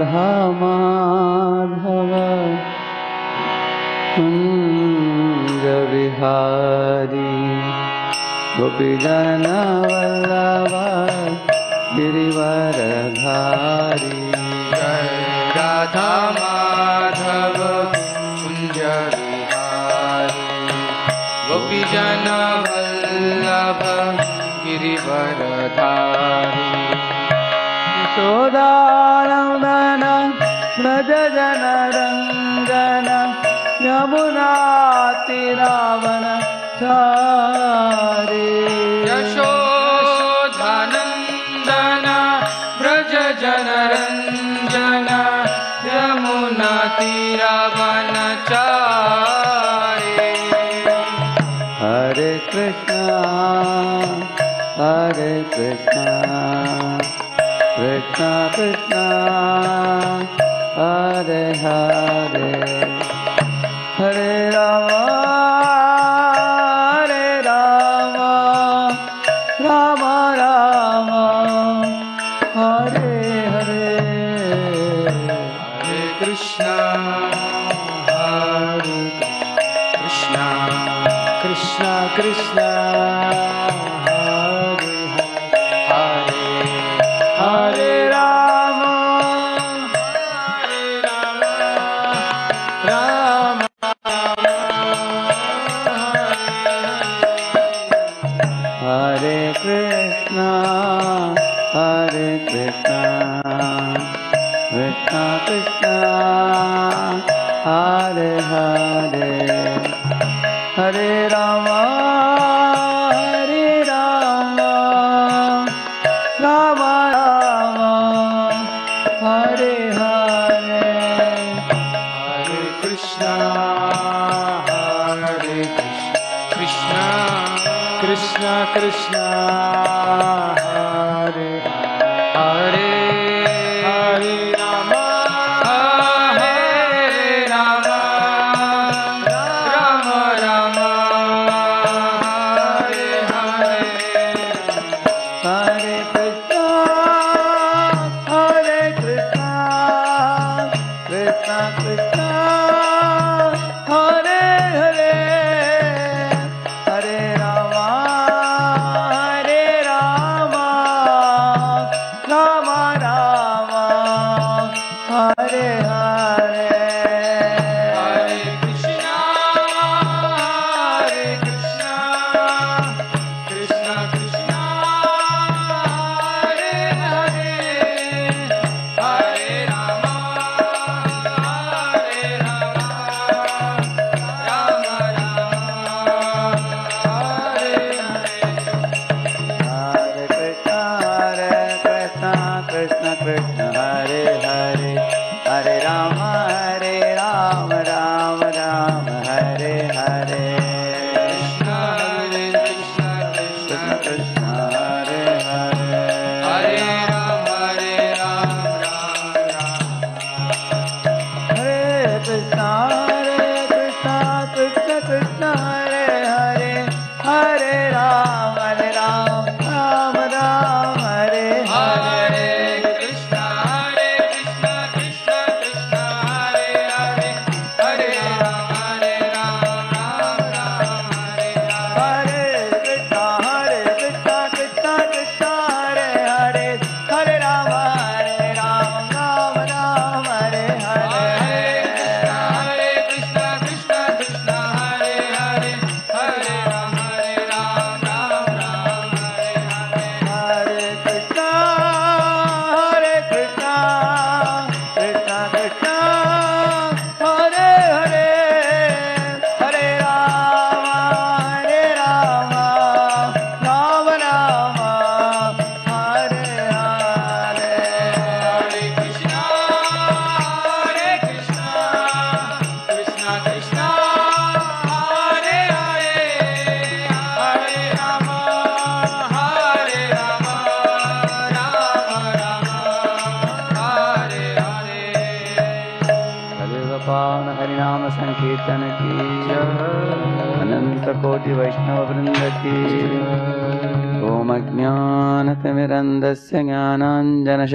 राधा माधव कुञ्ज विहारी गोपीजनवल्लभा गिरिवरधारी राधा माधव कुञ्ज विहारी गोपीजनवल्लभ गिरिवरधारी सोदा व्रजनरञ्जन यमुनाति रावणरे यशो धनन्दन व्रज जनरञ्जन यमुनाति रावण च हरे कृष्ण हरे कृष्ण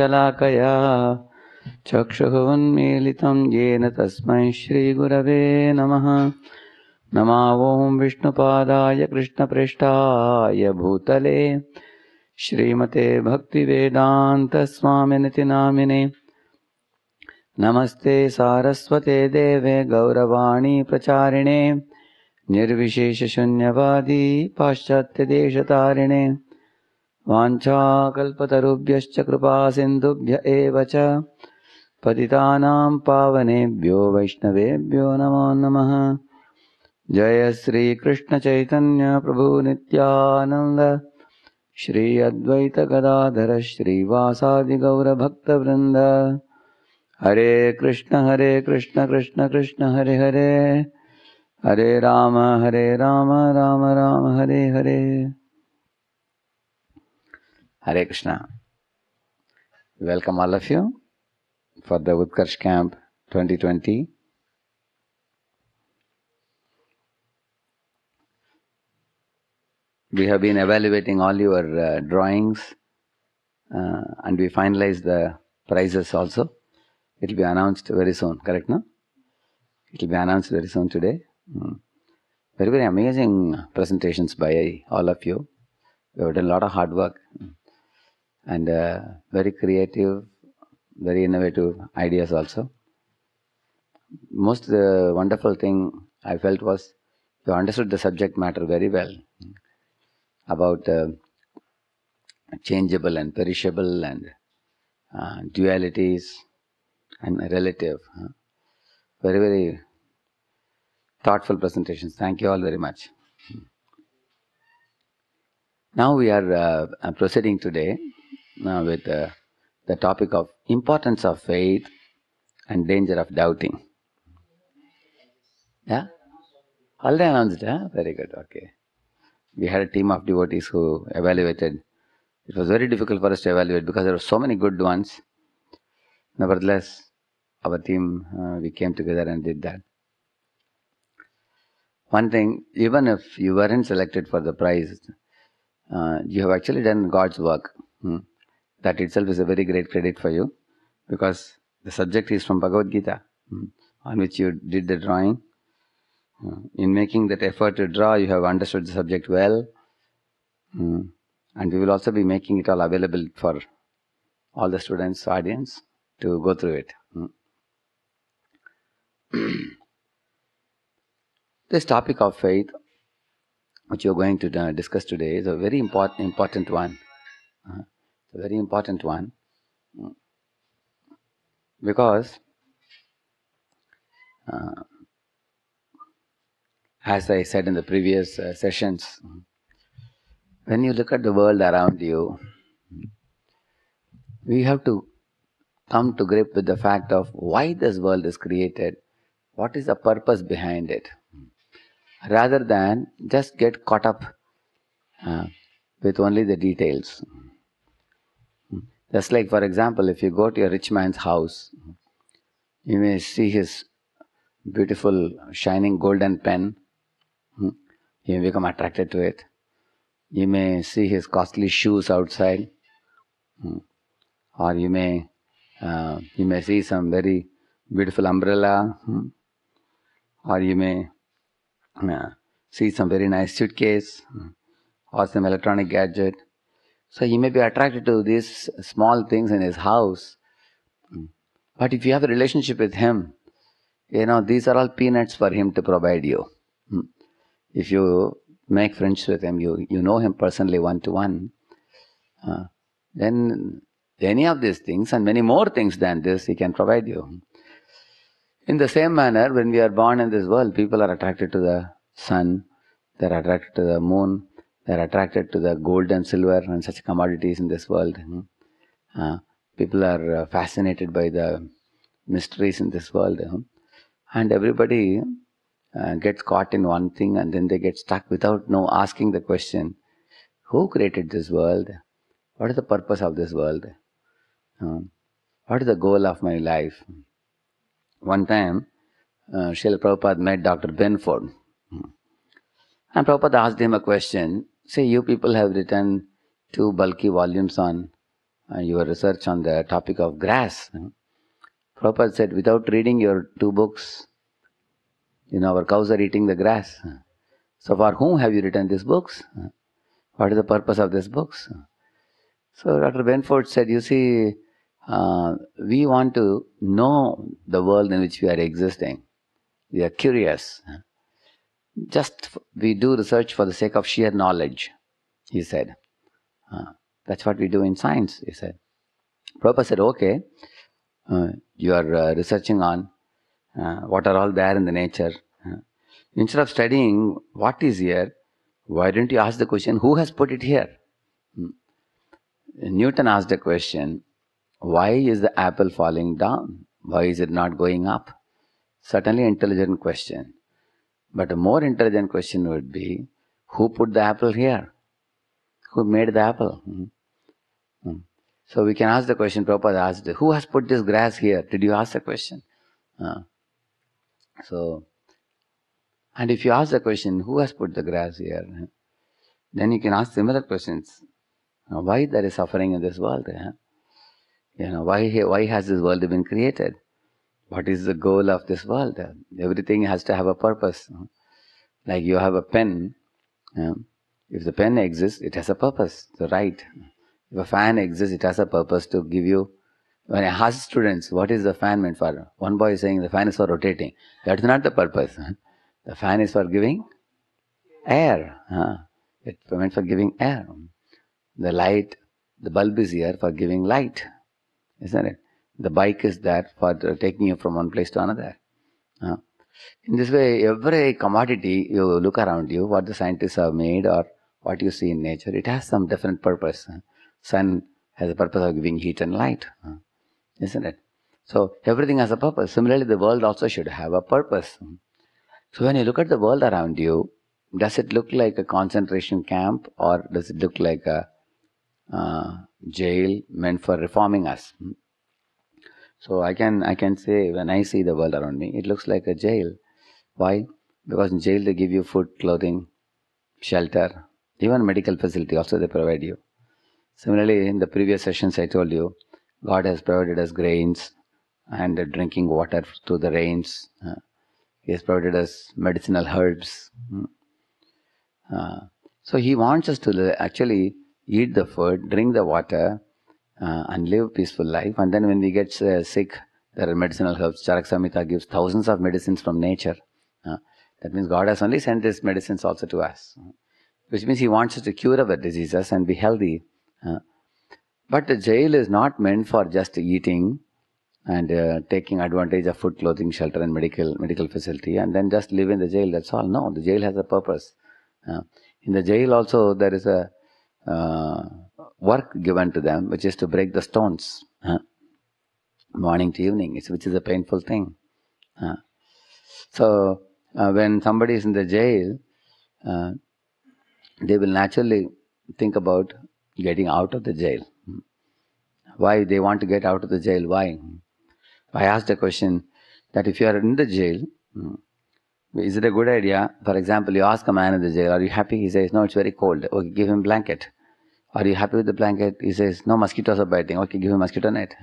चलाकया चक्षुः उन्मीलितं येन तस्मै श्रीगुरवे नमः नमावों विष्णुपादाय कृष्णप्रेष्ठाय भूतले श्रीमते भक्तिवेदान्तस्वामिनिति नामिने नमस्ते सारस्वते देवे गौरवाणी प्रचारिणे निर्विशेषशून्यवादी पाश्चात्यदेशतारिणे वाञ्छाकल्पतरुभ्यश्च कृपासिन्धुभ्य एव च पतितानां पावनेभ्यो वैष्णवेभ्यो नमो नमः जय श्रीकृष्णचैतन्यप्रभुनित्यानन्द श्री अद्वैतगदाधर श्रीवासादिगौरभक्तवृन्द हरे कृष्ण हरे कृष्ण कृष्ण कृष्ण हरे हरे हरे राम हरे राम राम राम हरे हरे Hare Krishna. Welcome all of you for the Utkarsh Camp 2020. We have been evaluating all your uh, drawings uh, and we finalized the prizes also. It will be announced very soon, correct, no? It will be announced very soon today. Mm. Very, very amazing presentations by all of you. You have done a lot of hard work. Mm and uh, very creative, very innovative ideas also. Most uh, wonderful thing I felt was you understood the subject matter very well about uh, changeable and perishable and uh, dualities and relative. Huh? Very, very thoughtful presentations. Thank you all very much. Now we are uh, proceeding today now, with uh, the topic of importance of faith and danger of doubting. Yeah? Already announced, huh? Very good, okay. We had a team of devotees who evaluated. It was very difficult for us to evaluate because there were so many good ones. Nevertheless, our team, uh, we came together and did that. One thing, even if you weren't selected for the prize, uh, you have actually done God's work. Hmm? that itself is a very great credit for you because the subject is from Bhagavad Gita hmm, on which you did the drawing. Hmm, in making that effort to draw, you have understood the subject well. Hmm, and we will also be making it all available for all the students, audience to go through it. this topic of faith, which you're going to uh, discuss today, is a very important, important one. Uh, a very important one mm, because uh, as I said in the previous uh, sessions, mm, when you look at the world around you, mm, we have to come to grip with the fact of why this world is created, what is the purpose behind it, rather than just get caught up uh, with only the details. Just like, for example, if you go to a rich man's house, you may see his beautiful, shining golden pen. Hmm. You may become attracted to it. You may see his costly shoes outside. Hmm. Or you may, uh, you may see some very beautiful umbrella. Hmm. Or you may uh, see some very nice suitcase. Or some electronic gadget. So he may be attracted to these small things in his house. But if you have a relationship with him, you know, these are all peanuts for him to provide you. If you make friends with him, you, you know him personally one to one, then any of these things and many more things than this he can provide you. In the same manner, when we are born in this world, people are attracted to the sun, they are attracted to the moon, they are attracted to the gold and silver and such commodities in this world. Hmm. Uh, people are uh, fascinated by the mysteries in this world. Hmm. And everybody uh, gets caught in one thing and then they get stuck without no asking the question who created this world? What is the purpose of this world? Uh, what is the goal of my life? One time, uh, Srila Prabhupada met Dr. Benford. And Prabhupada asked him a question say you people have written two bulky volumes on uh, your research on the topic of grass. You Prabhupada said, without reading your two books, you know, our cows are eating the grass. So for whom have you written these books? What is the purpose of these books? So Dr. Benford said, you see, uh, we want to know the world in which we are existing. We are curious. Just we do research for the sake of sheer knowledge, he said. Uh, that's what we do in science, he said. Prabhupada said, okay, uh, you are uh, researching on uh, what are all there in the nature. Uh, instead of studying what is here, why don't you ask the question, who has put it here? Hmm. Newton asked the question, why is the apple falling down? Why is it not going up? Certainly intelligent question. But a more intelligent question would be who put the apple here? Who made the apple? Hmm? Hmm. So we can ask the question Prabhupada asked, who has put this grass here? Did you ask the question? Uh, so, and if you ask the question, who has put the grass here? Then you can ask similar questions. why there is suffering in this world? Huh? Eh? You know, why, why has this world been created? What is the goal of this world? Uh, everything has to have a purpose. Like you have a pen. If the pen exists, it has a purpose to write. If a fan exists, it has a purpose to give you. When I ask students, what is the fan meant for? One boy is saying the fan is for rotating. That's not the purpose. The fan is for giving air. It's meant for giving air. The light, the bulb is here for giving light, isn't it? the bike is there for taking you from one place to another. Uh, in this way, every commodity you look around you, what the scientists have made or what you see in nature, it has some definite purpose. Uh, sun has a purpose of giving heat and light, uh, isn't it? So everything has a purpose. Similarly, the world also should have a purpose. So when you look at the world around you, does it look like a concentration camp or does it look like a uh, jail meant for reforming us? Hmm? So I can I can say when I see the world around me, it looks like a jail. Why? Because in jail they give you food, clothing, shelter, even medical facility also they provide you. Similarly, in the previous sessions I told you, God has provided us grains and drinking water through the rains. Uh, he has provided us medicinal herbs. Mm. Uh, so he wants us to actually eat the food, drink the water, uh, and live peaceful life. And then when we get uh, sick, there are medicinal herbs. Charak Samhita gives thousands of medicines from nature. Uh, that means God has only sent His medicines also to us, which means He wants us to cure our diseases and be healthy. but the jail is not meant for just eating and uh, taking advantage of food, clothing, shelter, and medical medical facility, and then just live in the jail. That's all. No, the jail has a purpose. Uh, in the jail also there is a uh, work given to them, which is to break the stones, huh? morning to evening, which is a painful thing. Huh? So, uh, when somebody is in the jail, uh, they will naturally think about getting out of the jail. Why they want to get out of the jail? Why? I asked the question that if you are in the jail, is it a good idea? For example, you ask a man in the jail, Are you happy? He says, No, it's very cold. Okay, oh, give him blanket. Are you happy with the blanket? He says, no, mosquitoes are biting. Okay, give him mosquito net.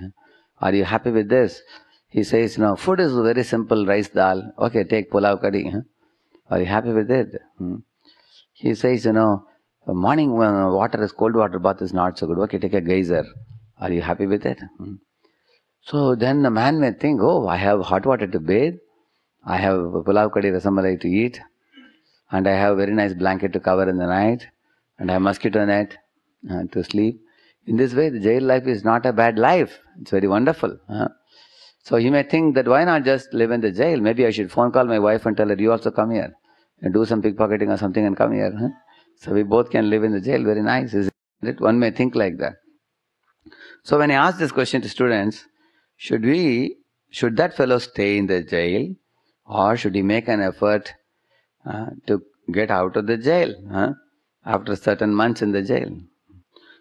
Are you happy with this? He says, no, food is very simple, rice dal. Okay, take pulao curry. Are you happy with it? Hmm. He says, you know, morning water is cold water bath is not so good. Okay, take a geyser. Are you happy with it? Hmm. So then the man may think, oh, I have hot water to bathe. I have pulao curry rasamalai to eat. And I have a very nice blanket to cover in the night. And I have mosquito net uh, to sleep. In this way, the jail life is not a bad life. It's very wonderful. So you may think that why not just live in the jail? Maybe I should phone call my wife and tell her, you also come here and do some pickpocketing or something and come here. So we both can live in the jail. Very nice, isn't it? One may think like that. So when I ask this question to students, should we, should that fellow stay in the jail or should he make an effort uh, to get out of the jail after certain months in the jail?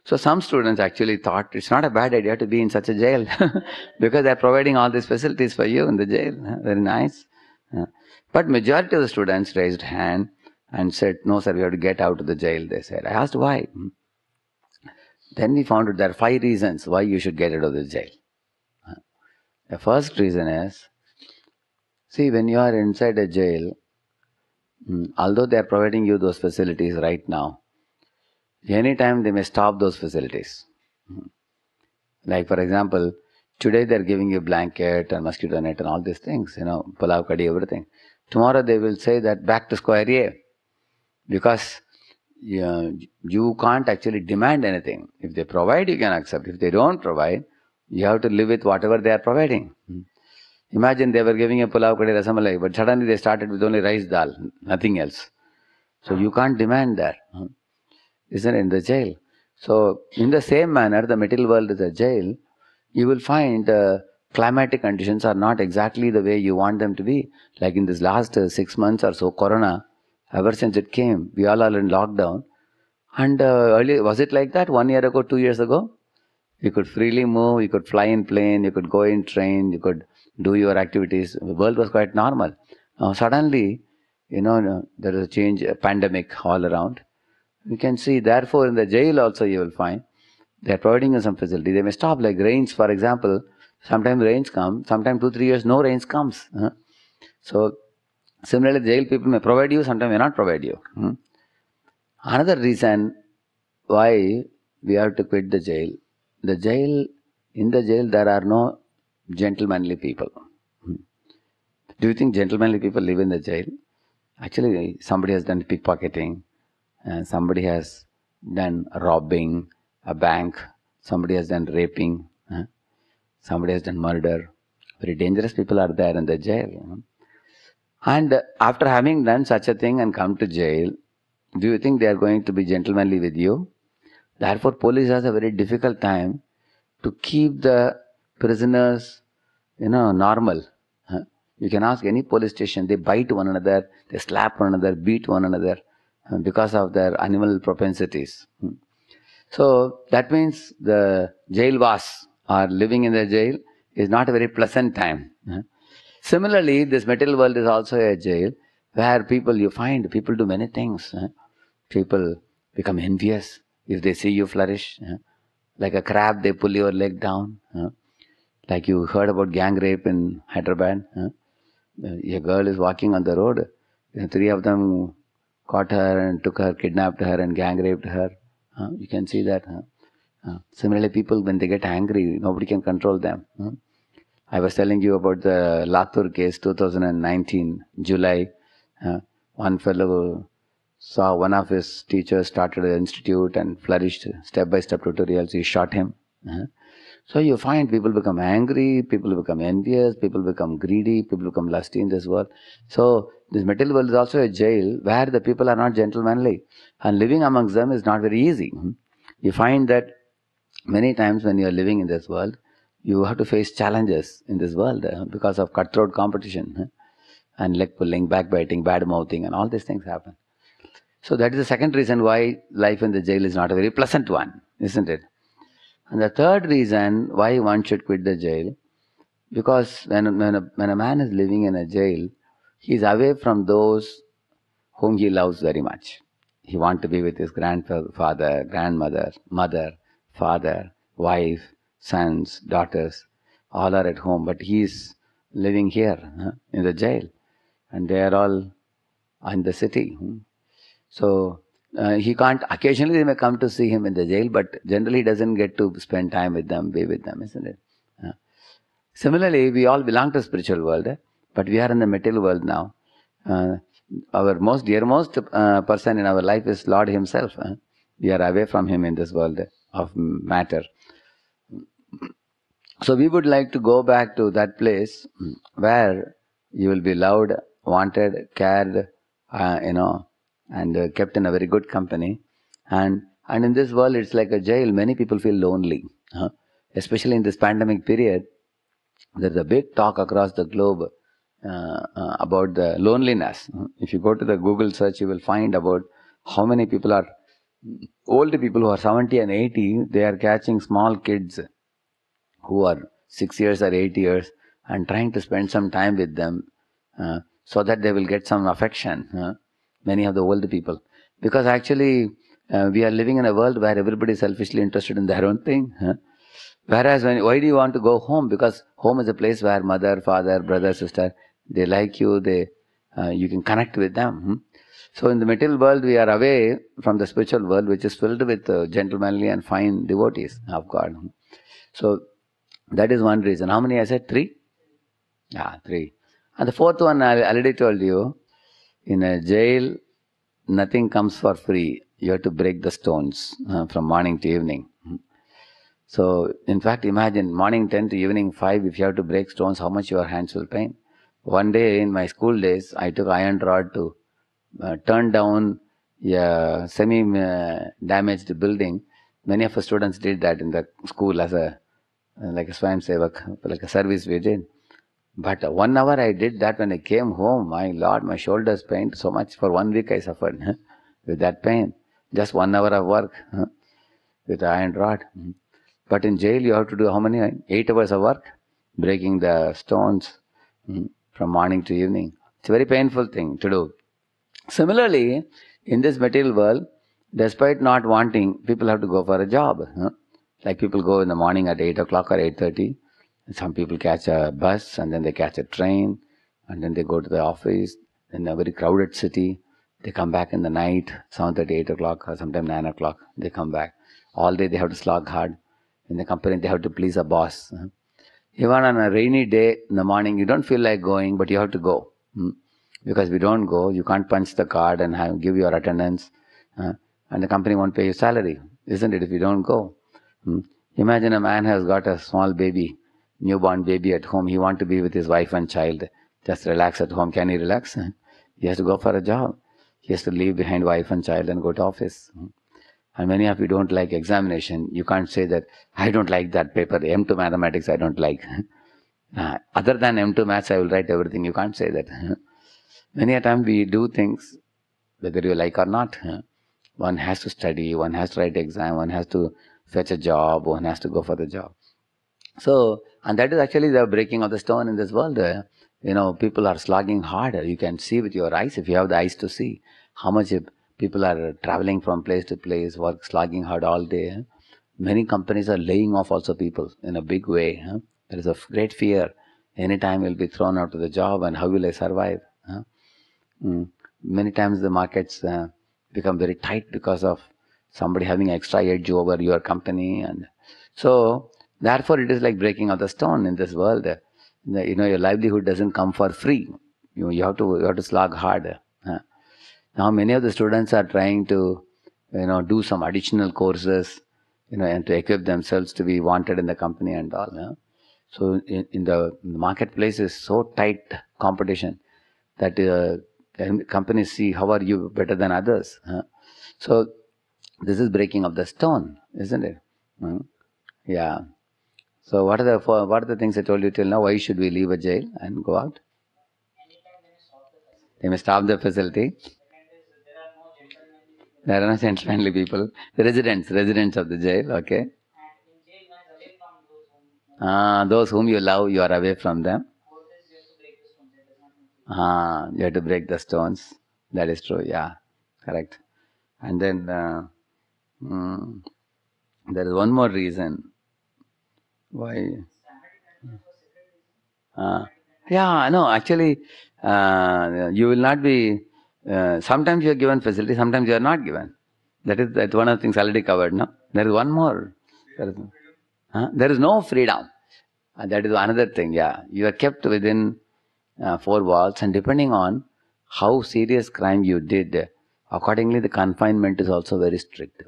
So some students actually thought it's not a bad idea to be in such a jail because they're providing all these facilities for you in the jail. Very nice. But majority of the students raised hand and said, no sir, we have to get out of the jail, they said. I asked why. Hmm. Then we found out there are five reasons why you should get out of the jail. The first reason is, see when you are inside a jail, hmm, although they are providing you those facilities right now, Anytime they may stop those facilities. Mm-hmm. Like, for example, today they're giving you blanket and mosquito net and all these things, you know, pulao, kadi, everything. Tomorrow they will say that back to square A because you, you can't actually demand anything. If they provide, you can accept. If they don't provide, you have to live with whatever they are providing. Mm-hmm. Imagine they were giving a pulao, kadi, rasamalai, but suddenly they started with only rice dal, nothing else. So you can't demand that. Mm-hmm isn't in the jail. So, in the same manner, the material world is a jail. You will find uh, climatic conditions are not exactly the way you want them to be. Like in this last uh, six months or so, Corona, ever since it came, we all are in lockdown. And uh, early, was it like that one year ago, two years ago? You could freely move, you could fly in plane, you could go in train, you could do your activities. The world was quite normal. Now, suddenly, you know, there is a change, a pandemic all around. You can see, therefore, in the jail also you will find they are providing you some facility. They may stop like rains, for example. Sometimes rains come, sometimes two, three years no rains comes. So, similarly, jail people may provide you, sometimes may not provide you. Hmm? Another reason why we have to quit the jail. The jail, in the jail, there are no gentlemanly people. Hmm? Do you think gentlemanly people live in the jail? Actually, somebody has done pickpocketing, somebody has done robbing a bank, somebody has done raping, uh, somebody has done murder. Very dangerous people are there in the jail. You know? And after having done such a thing and come to jail, do you think they are going to be gentlemanly with you? Therefore, police has a very difficult time to keep the prisoners, you know, normal. You can ask any police station, they bite one another, they slap one another, beat one another. Uh, because of their animal propensities. Hmm. So that means the jail was or living in the jail is not a very pleasant time. Hmm. Similarly, this material world is also a jail where people you find people do many things. Hmm. People become envious if they see you flourish. Like a crab, they pull your leg down. Like you heard about gang rape in Hyderabad. Uh, a girl is walking on the road, three of them caught her and took her, kidnapped her and gang raped her. You can see that. Huh? Uh, similarly, people when they get angry, nobody can control them. Huh? I was telling you about the Latur case, 2019 July. Uh, one fellow saw one of his teachers started an institute and flourished step by step tutorials. He shot him. Uh-huh. So you find people become angry, people become envious, people become greedy, people become lusty in this world. So this material world is also a jail where the people are not gentlemanly and living amongst them is not very easy. Hmm. You find that many times when you are living in this world, you have to face challenges in this world uh, because of cutthroat competition and leg pulling, backbiting, bad mouthing and all these things happen. So that is the second reason why life in the jail is not a very pleasant one, isn't it? And the third reason why one should quit the jail, because when, when, a, when a man is living in a jail, he is away from those whom he loves very much. He wants to be with his grandfather, grandmother, mother, father, wife, sons, daughters, all are at home, but he is living here huh, in the jail, and they are all in the city. Hmm? So uh, he can't, occasionally they may come to see him in the jail, but generally he doesn't get to spend time with them, be with them, isn't it? Uh, similarly, we all belong to spiritual world, eh? but we are in the material world now. Uh, our most dearmost uh, person in our life is Lord Himself. Eh? We are away from Him in this world of matter. So we would like to go back to that place where you will be loved, wanted, cared, uh, you know, and uh, kept in a very good company. And and in this world, it's like a jail. Many people feel lonely, huh? especially in this pandemic period. There's a big talk across the globe uh, uh, about the loneliness. If you go to the Google search, you will find about how many people are old people who are 70 and 80. They are catching small kids who are six years or eight years and trying to spend some time with them uh, so that they will get some affection many of the old people. Because actually, uh, we are living in a world where everybody is selfishly interested in their own thing. Huh? Whereas, when, why do you want to go home? Because home is a place where mother, father, brother, sister, they like you, they uh, you can connect with them. Hmm? So, in the material world, we are away from the spiritual world, which is filled with uh, gentlemanly and fine devotees of God. Hmm? So, that is one reason. How many I said? Three? Yeah, three. And the fourth one, I already told you, in a jail, nothing comes for free. You have to break the stones uh, from morning to evening. Mm-hmm. So, in fact, imagine morning 10 to evening 5, if you have to break stones, how much your hands will pain. One day in my school days, I took iron rod to uh, turn down a semi uh, damaged building. Many of our students did that in the school as a like a swam sevak, like a service we did. But one hour I did that when I came home, my lord, my shoulders pained so much. For one week I suffered with that pain. Just one hour of work with iron rod. Hmm. But in jail you have to do how many? Eight hours of work, breaking the stones hmm, from morning to evening. It's a very painful thing to do. Similarly, in this material world, despite not wanting, people have to go for a job. Like people go in the morning at 8 o'clock or 8.30 some people catch a bus and then they catch a train and then they go to the office in a very crowded city. They come back in the night, 7.30, 8 o'clock or sometimes 9 o'clock. They come back. All day they have to slog hard. In the company they have to please a boss. Hmm. Even on a rainy day in the morning you don't feel like going but you have to go. Hmm. Because we don't go, you can't punch the card and have, give your attendance. Hmm. and the company won't pay you salary, isn't it, if you don't go. Imagine a man has got a small baby newborn baby at home. He want to be with his wife and child. Just relax at home. Can he relax? He has to go for a job. He has to leave behind wife and child and go to office. And many of you don't like examination. You can't say that, I don't like that paper. M2 mathematics, I don't like. Uh, other than M2 maths, I will write everything. You can't say that. many a time we do things, whether you like or not. One has to study, one has to write exam, one has to fetch a job, one has to go for the job. So and that is actually the breaking of the stone in this world. Uh, you know, people are slogging harder. You can see with your eyes, if you have the eyes to see, how much uh, people are traveling from place to place, work slogging hard all day. Many companies are laying off also people in a big way. There is a great fear. Anytime you'll be thrown out of the job and how will I survive? Hmm. Many times the markets uh, become very tight because of somebody having extra edge over your company and so Therefore, it is like breaking of the stone in this world. You know, your livelihood doesn't come for free. You, you have to you have to slog hard. Now, many of the students are trying to, you know, do some additional courses, you know, and to equip themselves to be wanted in the company and all. So, in, in, the marketplace is so tight competition that uh, companies see how are you better than others. Huh? So, this is breaking of the stone, isn't it? Hmm? Yeah. So what are the four, what are the things I told you till now? Why should we leave a jail and go out? They may stop the facility. There are no gentlemanly people. The residents, residents of the jail, okay. Ah, those whom you love, you are away from them. Ah, you have to break the stones. That is true, yeah, correct. And then uh, mm, there is one more reason why? Uh, yeah, no, actually, uh, you will not be. Uh, sometimes you are given facility, sometimes you are not given. That is that one of the things already covered. No, there is one more. There is, there is no freedom. Uh, that is another thing. Yeah, you are kept within uh, four walls, and depending on how serious crime you did, accordingly the confinement is also very strict.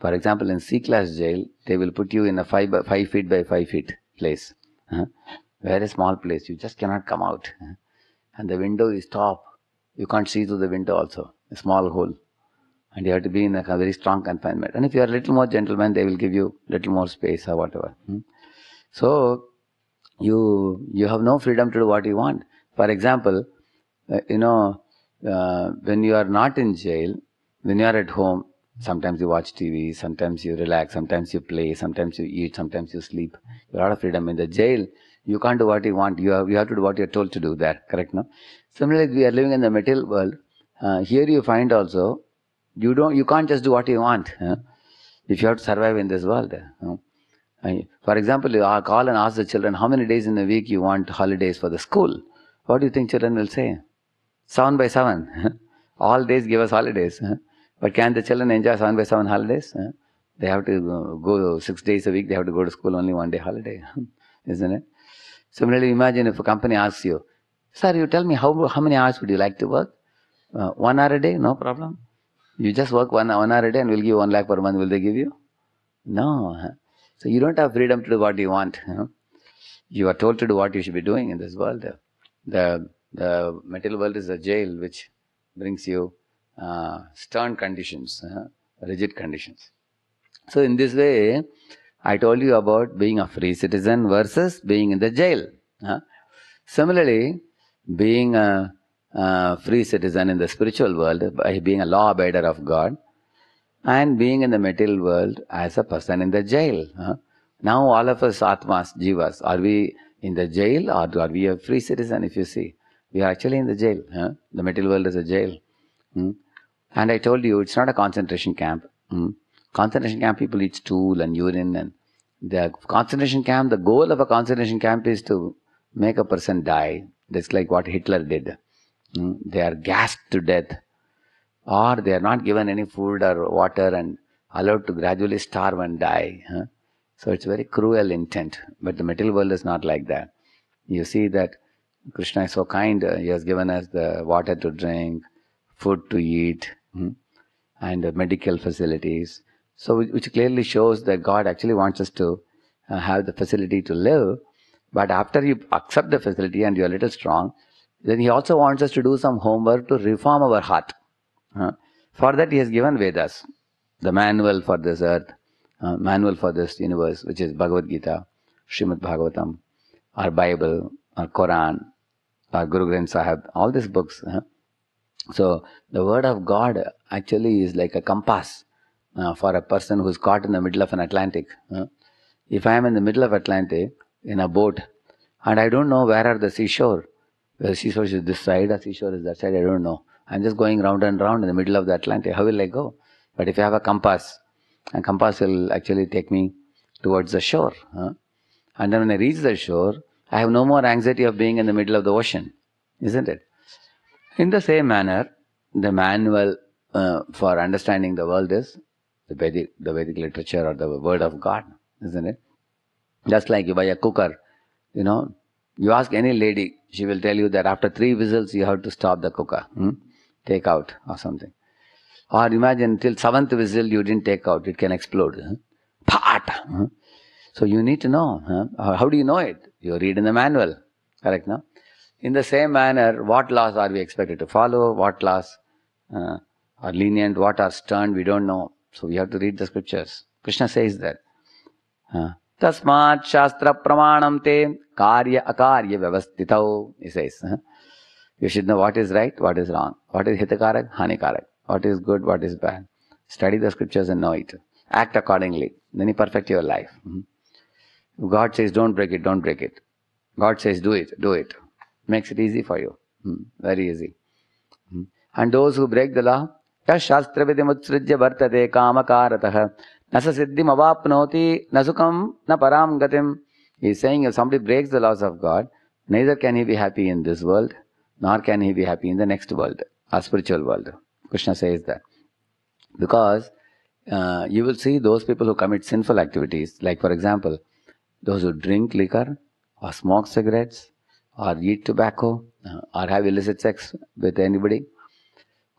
For example, in C-class jail, they will put you in a 5, by, five feet by 5 feet place. Uh, very small place, you just cannot come out. Uh, and the window is top. You can't see through the window also, a small hole. And you have to be in a very strong confinement. And if you are a little more gentleman, they will give you little more space or whatever. Hmm? So, you you have no freedom to do what you want. For example, uh, you know, uh, when you are not in jail, when you are at home, sometimes you watch tv sometimes you relax sometimes you play sometimes you eat sometimes you sleep a lot of freedom in the jail you can't do what you want you have, you have to do what you're told to do there correct no similarly we are living in the material world uh, here you find also you don't you can't just do what you want huh? if you have to survive in this world huh? for example you uh, call and ask the children how many days in a week you want holidays for the school what do you think children will say seven by seven all days give us holidays huh? But can the children enjoy seven by seven holidays? They have to go six days a week, they have to go to school only one day holiday, isn't it? Similarly, imagine if a company asks you, Sir, you tell me how, how many hours would you like to work? Uh, one hour a day, no problem. You just work one, one hour a day and we'll give you one lakh per month, will they give you? No. So you don't have freedom to do what you want. You are told to do what you should be doing in this world. The, the material world is a jail which brings you uh, stern conditions, uh, rigid conditions. So, in this way, I told you about being a free citizen versus being in the jail. Uh. Similarly, being a, a free citizen in the spiritual world by being a law abider of God and being in the material world as a person in the jail. Uh. Now, all of us atmas, jivas, are we in the jail or are we a free citizen? If you see, we are actually in the jail. The material world is a jail. Hmm? And I told you, it's not a concentration camp. Mm. Concentration camp, people eat stool and urine. And the concentration camp, the goal of a concentration camp is to make a person die. That's like what Hitler did. Mm. They are gassed to death, or they are not given any food or water and allowed to gradually starve and die. Huh? So it's very cruel intent. But the material world is not like that. You see that Krishna is so kind. He has given us the water to drink, food to eat, Mm-hmm. and medical facilities. So, which clearly shows that God actually wants us to uh, have the facility to live. But after you accept the facility and you are a little strong, then He also wants us to do some homework to reform our heart. Uh, for that, He has given Vedas, the manual for this earth, uh, manual for this universe, which is Bhagavad Gita, Srimad Bhagavatam, our Bible, our Quran, our Guru Granth Sahib, all these books. So, the word of God actually is like a compass uh, for a person who's caught in the middle of an Atlantic. Uh, if I am in the middle of Atlantic in a boat and I don't know where are the seashore, the seashore is this side, the seashore is that side, I don't know. I'm just going round and round in the middle of the Atlantic. How will I go? But if I have a compass, a compass will actually take me towards the shore. Huh? And then when I reach the shore, I have no more anxiety of being in the middle of the ocean, isn't it? In the same manner, the manual uh, for understanding the world is the Vedic, the Vedic literature or the Word of God, isn't it? Just like you buy a cooker, you know, you ask any lady, she will tell you that after three whistles you have to stop the cooker, hmm? take out or something. Or imagine till seventh whistle you didn't take out, it can explode. Huh? Part. So you need to know. How do you know it? You read in the manual, correct? No in the same manner, what laws are we expected to follow? What laws uh, are lenient? What are stern? We don't know. So we have to read the scriptures. Krishna says that. Uh, Tasmat shastra pramanam te karya akarya vyavastitau. He says, uh, you should know what is right, what is wrong. What is hani karag, What is good, what is bad. Study the scriptures and know it. Act accordingly. Then you perfect your life. Mm-hmm. God says, don't break it, don't break it. God says, do it, do it. Makes it easy for you. Hmm. Very easy. Hmm. And those who break the law, शास्त्रविधिमुत्सृज्य वर्तते कामकारतः न स सिद्धिमवाप्नोति न सुखं न He's saying if somebody breaks the laws of God, neither can he be happy in this world, nor can he be happy in the next world, a spiritual world. Krishna says that. Because uh, you will see those people who commit sinful activities, like for example, those who drink liquor or smoke cigarettes or eat tobacco uh, or have illicit sex with anybody.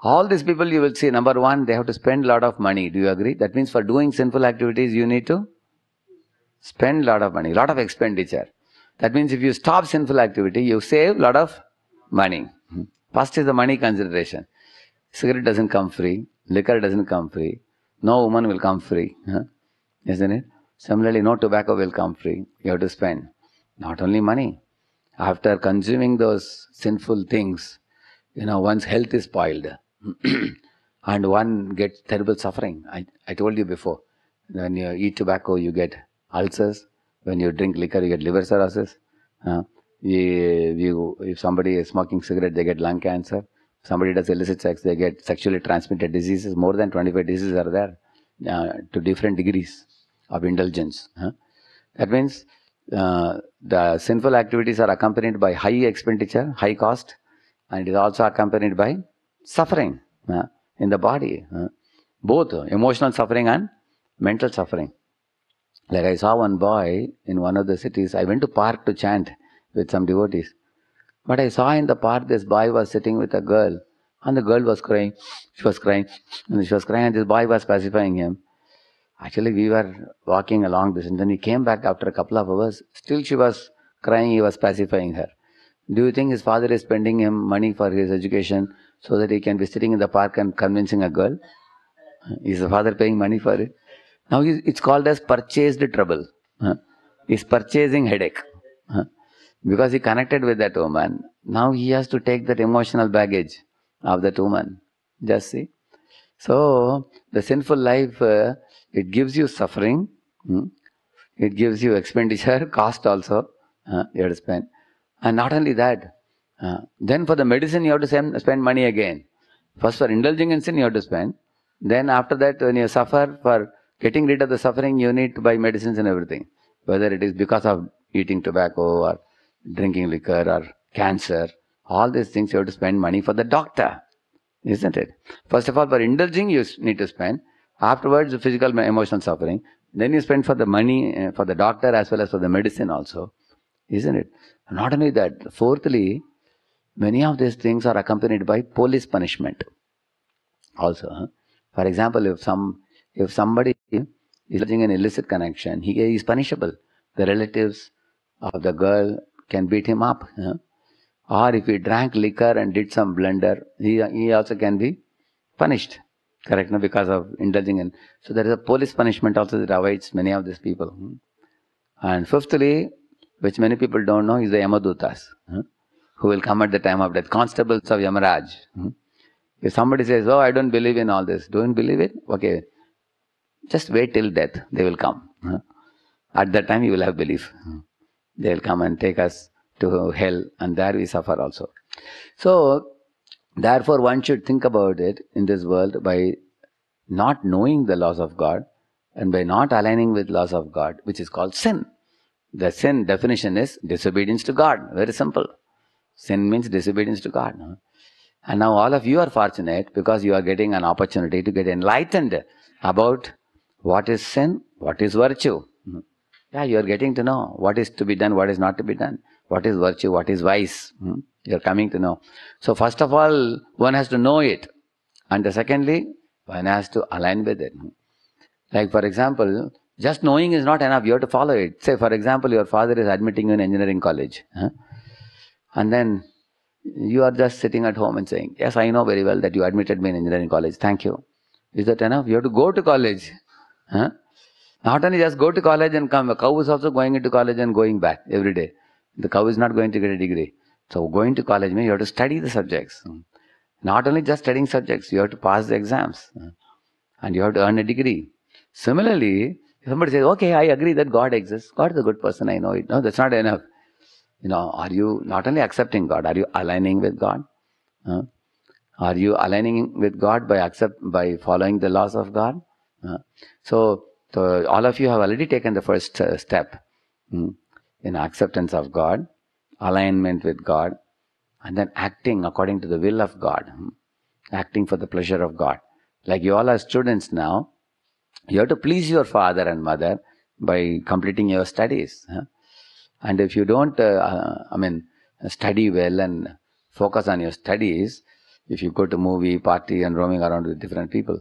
All these people you will see, number one, they have to spend a lot of money. Do you agree? That means for doing sinful activities, you need to spend a lot of money, lot of expenditure. That means if you stop sinful activity, you save a lot of money. Hmm. First is the money consideration. Cigarette doesn't come free, liquor doesn't come free, no woman will come free, huh? isn't it? Similarly, no tobacco will come free. You have to spend not only money, after consuming those sinful things, you know, one's health is spoiled and one gets terrible suffering. I, I told you before, when you eat tobacco, you get ulcers. When you drink liquor, you get liver cirrhosis. Uh, you, if somebody is smoking cigarette, they get lung cancer. If somebody does illicit sex, they get sexually transmitted diseases. More than 25 diseases are there uh, to different degrees of indulgence. Huh? That means uh, the sinful activities are accompanied by high expenditure, high cost, and it is also accompanied by suffering uh, in the body, uh, both emotional suffering and mental suffering. Like I saw one boy in one of the cities, I went to park to chant with some devotees. But I saw in the park this boy was sitting with a girl, and the girl was crying, she was crying, and she was crying, and this boy was pacifying him. Actually, we were walking along this, and then he came back after a couple of hours. Still, she was crying, he was pacifying her. Do you think his father is spending him money for his education so that he can be sitting in the park and convincing a girl? Is the father paying money for it? Now it's called as purchased trouble. It's He's purchasing headache. Because he connected with that woman. Now he has to take that emotional baggage of that woman. Just see. So the sinful life uh, it gives you suffering, hmm? it gives you expenditure, cost also, you have to spend. And not only that, then for the medicine you have to spend money again. First for indulging in sin you have to spend. Then after that when you suffer for getting rid of the suffering you need to buy medicines and everything. Whether it is because of eating tobacco or drinking liquor or cancer, all these things you have to spend money for the doctor. Isn't it? First of all, for indulging you need to spend. Afterwards, the physical emotional suffering. Then you spend for the money, uh, for the doctor as well as for the medicine also. Isn't it? Not only that, fourthly, many of these things are accompanied by police punishment also. Huh? For example, if some if somebody is lodging an illicit connection, he is punishable. The relatives of the girl can beat him up. Huh? Or if he drank liquor and did some blunder, he, he also can be punished. Correct, no? Because of indulging in. So there is a police punishment also that awaits many of these people. Hmm. And fifthly, which many people don't know, is the Yamadutas, hmm, who will come at the time of death, constables of Yamaraj. Hmm. If somebody says, Oh, I don't believe in all this, don't believe it? Okay, just wait till death, they will come. At that time, you will have belief. They will come and take us to hell, and there we suffer also. So, Therefore, one should think about it in this world by not knowing the laws of God and by not aligning with laws of God, which is called sin. The sin definition is disobedience to God. Very simple. Sin means disobedience to God. No? And now all of you are fortunate because you are getting an opportunity to get enlightened about what is sin, what is virtue. Hmm. Yeah, you are getting to know what is to be done, what is not to be done, what is virtue, what is vice. hmm you are coming to know. So first of all, one has to know it. And secondly, one has to align with it. Like for example, just knowing is not enough. You have to follow it. Say for example, your father is admitting you in engineering college. Huh? And then you are just sitting at home and saying, yes, I know very well that you admitted me in engineering college. Thank you. Is that enough? You have to go to college. Huh? Not only just go to college and come. A cow is also going into college and going back every day. The cow is not going to get a degree. So going to college means you have to study the subjects. Not only just studying subjects, you have to pass the exams. And you have to earn a degree. Similarly, if somebody says, okay, I agree that God exists. God is a good person, I know it. No, that's not enough. You know, are you not only accepting God, are you aligning with God? Are you aligning with God by accept by following the laws of God? So, so, all of you have already taken the first uh, step hmm, in acceptance of God alignment with God, and then acting according to the will of God, acting for the pleasure of God. Like you all are students now, you have to please your father and mother by completing your studies. And if you don't, uh, uh, I mean, study well and focus on your studies, if you go to movie, party, and roaming around with different people,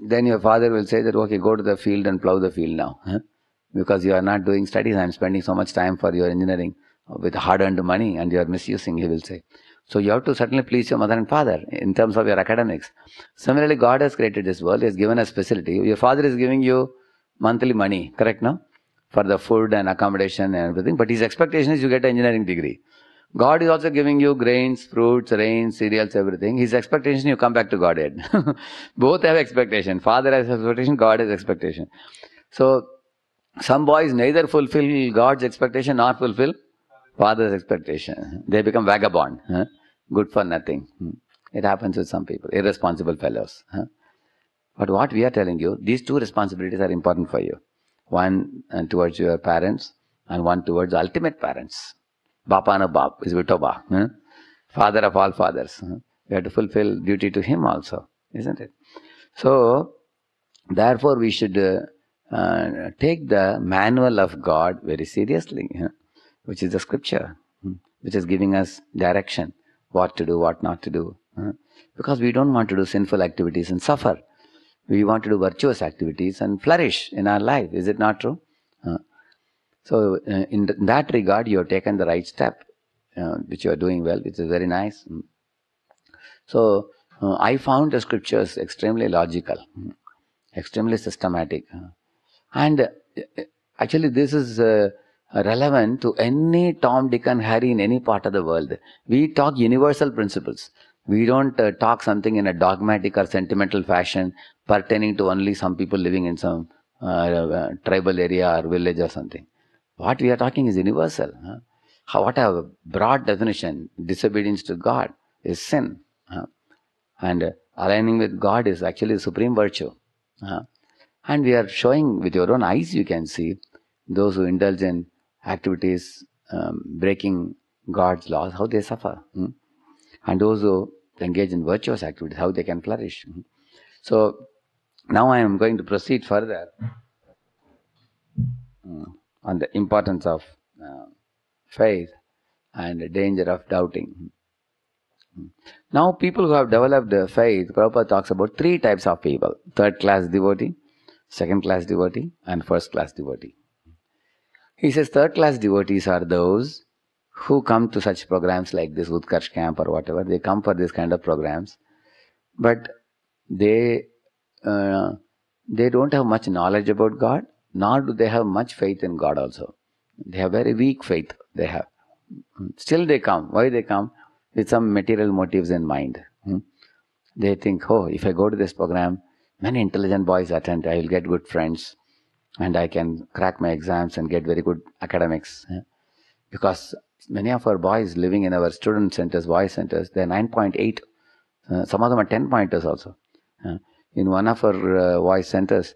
then your father will say that, okay, go to the field and plow the field now. Because you are not doing studies, I am spending so much time for your engineering with hard-earned money and you are misusing, he will say. So you have to certainly please your mother and father in terms of your academics. Similarly, God has created this world, He has given us facility. Your father is giving you monthly money, correct now? For the food and accommodation and everything. But his expectation is you get an engineering degree. God is also giving you grains, fruits, rain, cereals, everything. His expectation, you come back to Godhead. Both have expectation. Father has expectation, God has expectation. So, some boys neither fulfill God's expectation nor fulfill father's expectation. They become vagabond, huh? good for nothing. Hmm. It happens with some people, irresponsible fellows. Huh? But what we are telling you, these two responsibilities are important for you. One uh, towards your parents and one towards ultimate parents. Bapa na Bab is Vitoba, huh? father of all fathers. Huh? We have to fulfill duty to him also, isn't it? So, therefore we should uh, uh, take the manual of God very seriously. Huh? which is the scripture, hmm, which is giving us direction, what to do, what not to do. Hmm. Because we don't want to do sinful activities and suffer. We want to do virtuous activities and flourish in our life. Is it not true? So, uh, in that regard, you have taken the right step, uh, which you are doing well, which is very nice. Hmm. So, uh, I found the scriptures extremely logical, extremely systematic. And actually, this is relevant to any Tom, Dick, and Harry in any part of the world. We talk universal principles. We don't uh, talk something in a dogmatic or sentimental fashion pertaining to only some people living in some uh, uh, tribal area or village or something. What we are talking is universal. Huh? How, what a broad definition. Disobedience to God is sin. Huh? And uh, aligning with God is actually the supreme virtue. Huh? And we are showing with your own eyes, you can see, those who indulge in activities um, breaking God's laws, how they suffer. Hmm? And those who engage in virtuous activities, how they can flourish. Hmm? So now I am going to proceed further hmm, on the importance of uh, faith and the danger of doubting. Hmm? Now, people who have developed their faith, Prabhupada talks about three types of people third class devotee, second class devotee, and first class devotee. He says third class devotees are those who come to such programs like this Utkarsh camp or whatever. They come for this kind of programs, but they uh, they don't have much knowledge about God, nor do they have much faith in God. Also, they have very weak faith. They have still they come. Why they come? With some material motives in mind. Hmm? They think, oh, if I go to this program, many intelligent boys attend. I will get good friends and I can crack my exams and get very good academics. Because many of our boys living in our student centers, boy centers, they're 9.8. Uh, some of them are 10 pointers also. in one of our uh, centers,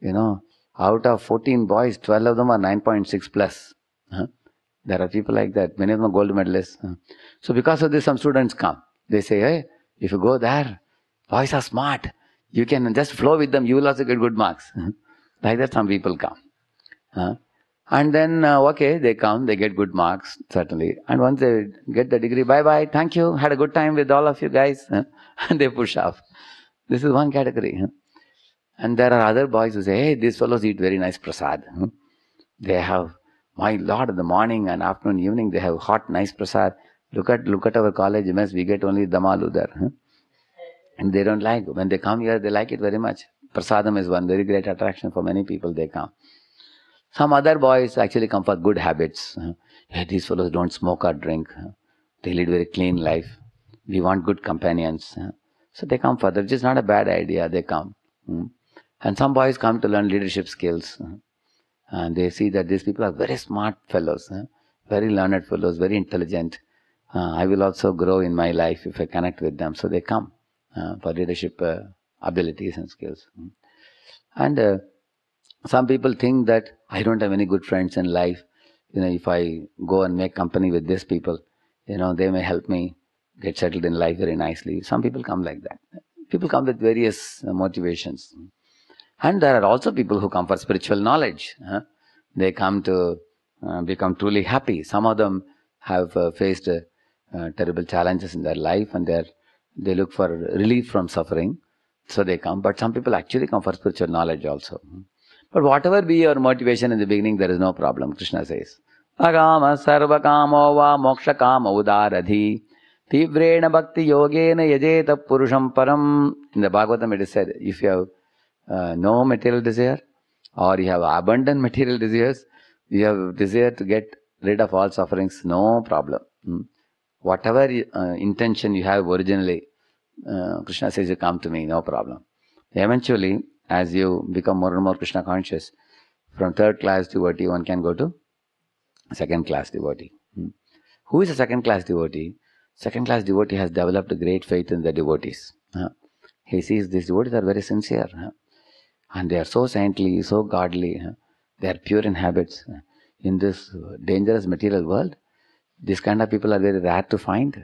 you know, out of 14 boys, 12 of them are 9.6 plus. uh There are people like that. Many of them are gold medalists. uh So because of this, some students come. They say, hey, if you go there, boys are smart. You can just flow with them. You will also get good marks. uh Like that, some people come. And then, uh, okay, they come, they get good marks, certainly. And once they get the degree, bye bye, thank you, had a good time with all of you guys. and they push off. This is one category. And there are other boys who say, hey, these fellows eat very nice prasad. They have, my lord, in the morning and afternoon, evening, they have hot, nice prasad. Look at, look at our college mess, we get only damalu there. And they don't like, when they come here, they like it very much prasadam is one very great attraction for many people, they come. Some other boys actually come for good habits. these fellows don't smoke or drink. They lead very clean life. We want good companions. So they come for that. Just not a bad idea. They come. Hmm. And some boys come to learn leadership skills. And they see that these people are very smart fellows, very learned fellows, very intelligent. Uh, I will also grow in my life if I connect with them. So they come uh, for leadership uh, abilities and skills. Hmm. And uh, some people think that I don't have any good friends in life. You know, if I go and make company with these people, you know, they may help me get settled in life very nicely. Some people come like that. People come with various uh, motivations. And there are also people who come for spiritual knowledge. Huh? They come to uh, become truly happy. Some of them have uh, faced uh, uh terrible challenges in their life and they they look for relief from suffering. So they come, but some people actually come for spiritual knowledge also. But whatever be your motivation in the beginning, there is no problem, Krishna says. Agama sarva kamo va moksha kama udaradhi tivrena bhakti yogena yajeta purusham param. In the Bhagavatam it is said, if you have uh, no material desire or you have abundant material desires, you have desire to get rid of all sufferings, no problem. Hmm? Whatever uh, intention you have originally, uh, Krishna says, You come to me, no problem. Eventually, as you become more and more Krishna conscious, from third class devotee, one can go to second class devotee. Hmm. Who is a second class devotee? Second class devotee has developed a great faith in the devotees. Huh? He sees these devotees are very sincere huh? and they are so saintly, so godly, huh? they are pure in habits. In this dangerous material world, this kind of people are very rare to find.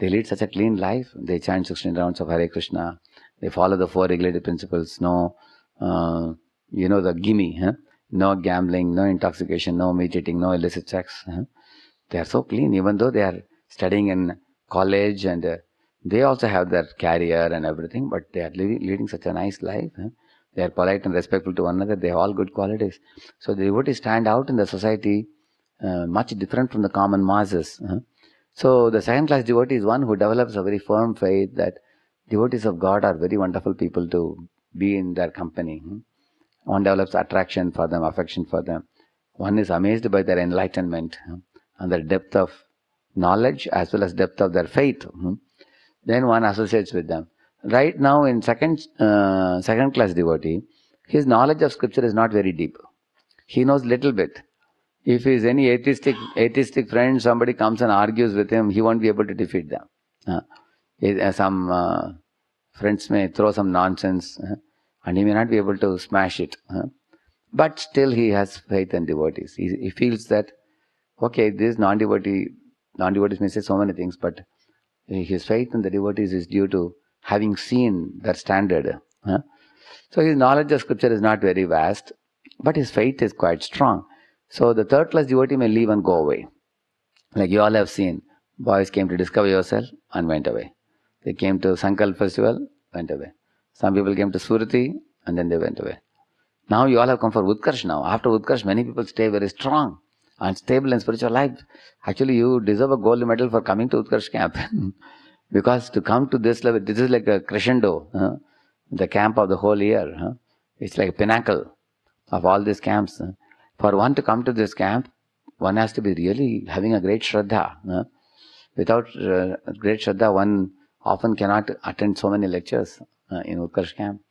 They lead such a clean life. They chant 16 rounds of Hare Krishna. They follow the four regulative principles. No, uh, you know, the gimme. Huh? No gambling, no intoxication, no meditating, no illicit sex. Huh? They are so clean, even though they are studying in college and uh, they also have their career and everything, but they are leading such a nice life. Huh? They are polite and respectful to one another. They have all good qualities. So the devotees stand out in the society uh, much different from the common masses. Huh? So, the second class devotee is one who develops a very firm faith that devotees of God are very wonderful people to be in their company. Hmm? One develops attraction for them, affection for them. One is amazed by their enlightenment hmm? and their depth of knowledge as well as depth of their faith. Hmm? Then one associates with them. Right now, in second uh, second class devotee, his knowledge of scripture is not very deep. He knows little bit, if his any atheistic, atheistic friend, somebody comes and argues with him, he won't be able to defeat them. Uh, some uh, friends may throw some nonsense uh, and he may not be able to smash it. but still he has faith in devotees. He, he feels that, okay, this non-devotee, non-devotees may say so many things, but his faith in the devotees is due to having seen their standard. So his knowledge of scripture is not very vast, but his faith is quite strong. So the third class devotee may leave and go away. Like you all have seen, boys came to discover yourself and went away. They came to Sankal festival, went away. Some people came to Surati and then they went away. Now you all have come for Utkarsh now. After Utkarsh, many people stay very strong and stable in spiritual life. Actually, you deserve a gold medal for coming to Utkarsh camp. because to come to this level, this is like a crescendo, huh? the camp of the whole year. Huh? It's like a pinnacle of all these camps. Huh? for one to come to this camp, one has to be really having a great shraddha. No? Without uh, great shraddha, one often cannot attend so many lectures uh, in Utkarsh camp.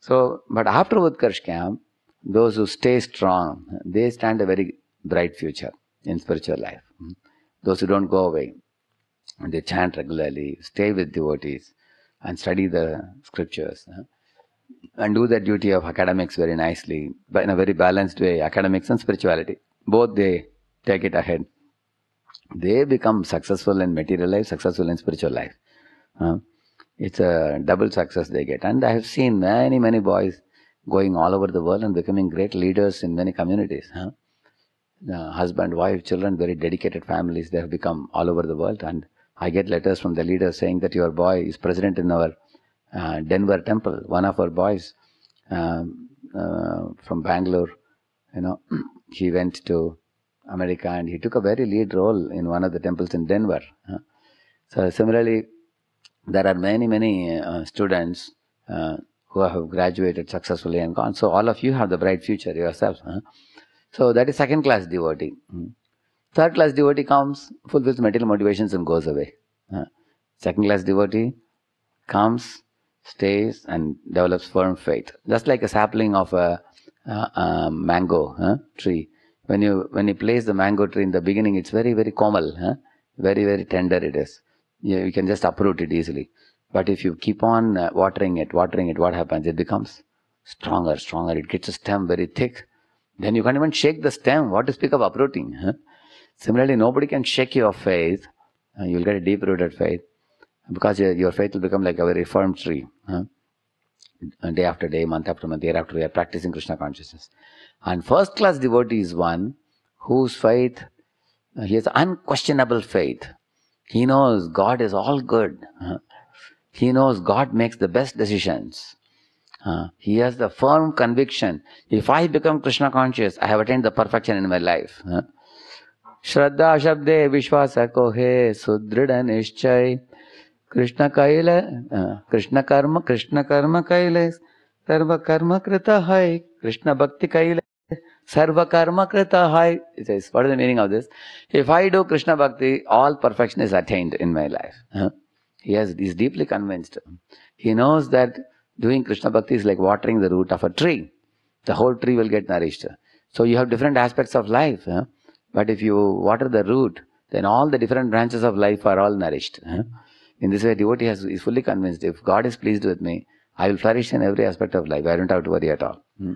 So, but after Utkarsh camp, those who stay strong, they stand a very bright future in spiritual life. Hmm? Those who don't go away, they chant regularly, stay with devotees, and study the scriptures and do the duty of academics very nicely, but in a very balanced way, academics and spirituality. Both they take it ahead. They become successful in material life, successful in spiritual life. Uh, it's a double success they get. And I have seen many, many boys going all over the world and becoming great leaders in many communities. Huh? Uh, husband, wife, children, very dedicated families, they have become all over the world. And I get letters from the leaders saying that your boy is president in our uh, Denver Temple, one of our boys um, uh, from Bangalore, you know, he went to America and he took a very lead role in one of the temples in Denver. So similarly, there are many, many uh, students uh, who have graduated successfully and gone. So all of you have the bright future yourselves. So that is second class devotee. Hmm. Third class devotee comes, fulfills material motivations and goes away. Second class devotee comes, stays and develops firm faith. Just like a sapling of a, uh, um, mango huh, tree. When you when you place the mango tree in the beginning, it's very very comal, huh? very very tender it is. You, you, can just uproot it easily. But if you keep on uh, watering it, watering it, what happens? It becomes stronger, stronger. It gets a stem very thick. Then you can't even shake the stem. What to speak of uprooting? Huh? Similarly, nobody can shake your faith. Uh, you'll get a deep rooted faith because your faith will become like a very firm tree. Huh? Day after day, month after month, year after year, practicing Krishna consciousness. And first class devotee is one whose faith, uh, he has unquestionable faith. He knows God is all good. Huh? He knows God makes the best decisions. Uh, he has the firm conviction if I become Krishna conscious, I have attained the perfection in my life. Shraddha Shabde Vishwasa Kohe Sudrida Krishna Kaila, Krishna Karma, Krishna Karma Kaila, Sarva Karma Krita Hai, Krishna Bhakti Kaila, Sarva Karma Krita Hai. It says, what is the meaning of this? If I do Krishna Bhakti, all perfection is attained in my life. Huh? He has, is deeply convinced. He knows that doing Krishna Bhakti is like watering the root of a tree. The whole tree will get nourished. So you have different aspects of life. But if you water the root, then all the different branches of life are all nourished. In this way, devotee has, is fully convinced if God is pleased with me, I will flourish in every aspect of life. I don't have to worry at all. Hmm.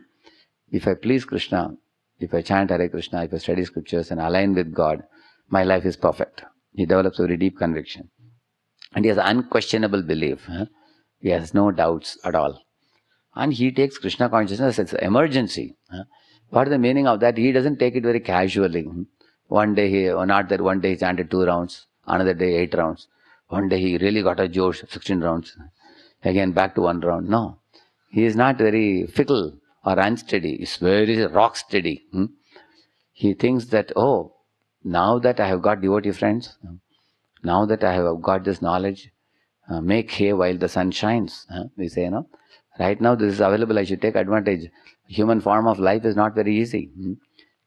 If I please Krishna, if I chant Hare Krishna, if I study scriptures and align with God, my life is perfect. He develops a very deep conviction. And he has unquestionable belief. Huh? He has no doubts at all. And he takes Krishna consciousness as an emergency. Huh? What is the meaning of that? He doesn't take it very casually. Hmm. One day he, or not that one day he chanted two rounds, another day eight rounds. One day he really got a Josh, 16 rounds. Again, back to one round. No. He is not very fickle or unsteady. He's very rock steady. Hmm? He thinks that, oh, now that I have got devotee friends, now that I have got this knowledge, uh, make hay while the sun shines. Huh? We say, you know, right now this is available, I should take advantage. Human form of life is not very easy. Hmm?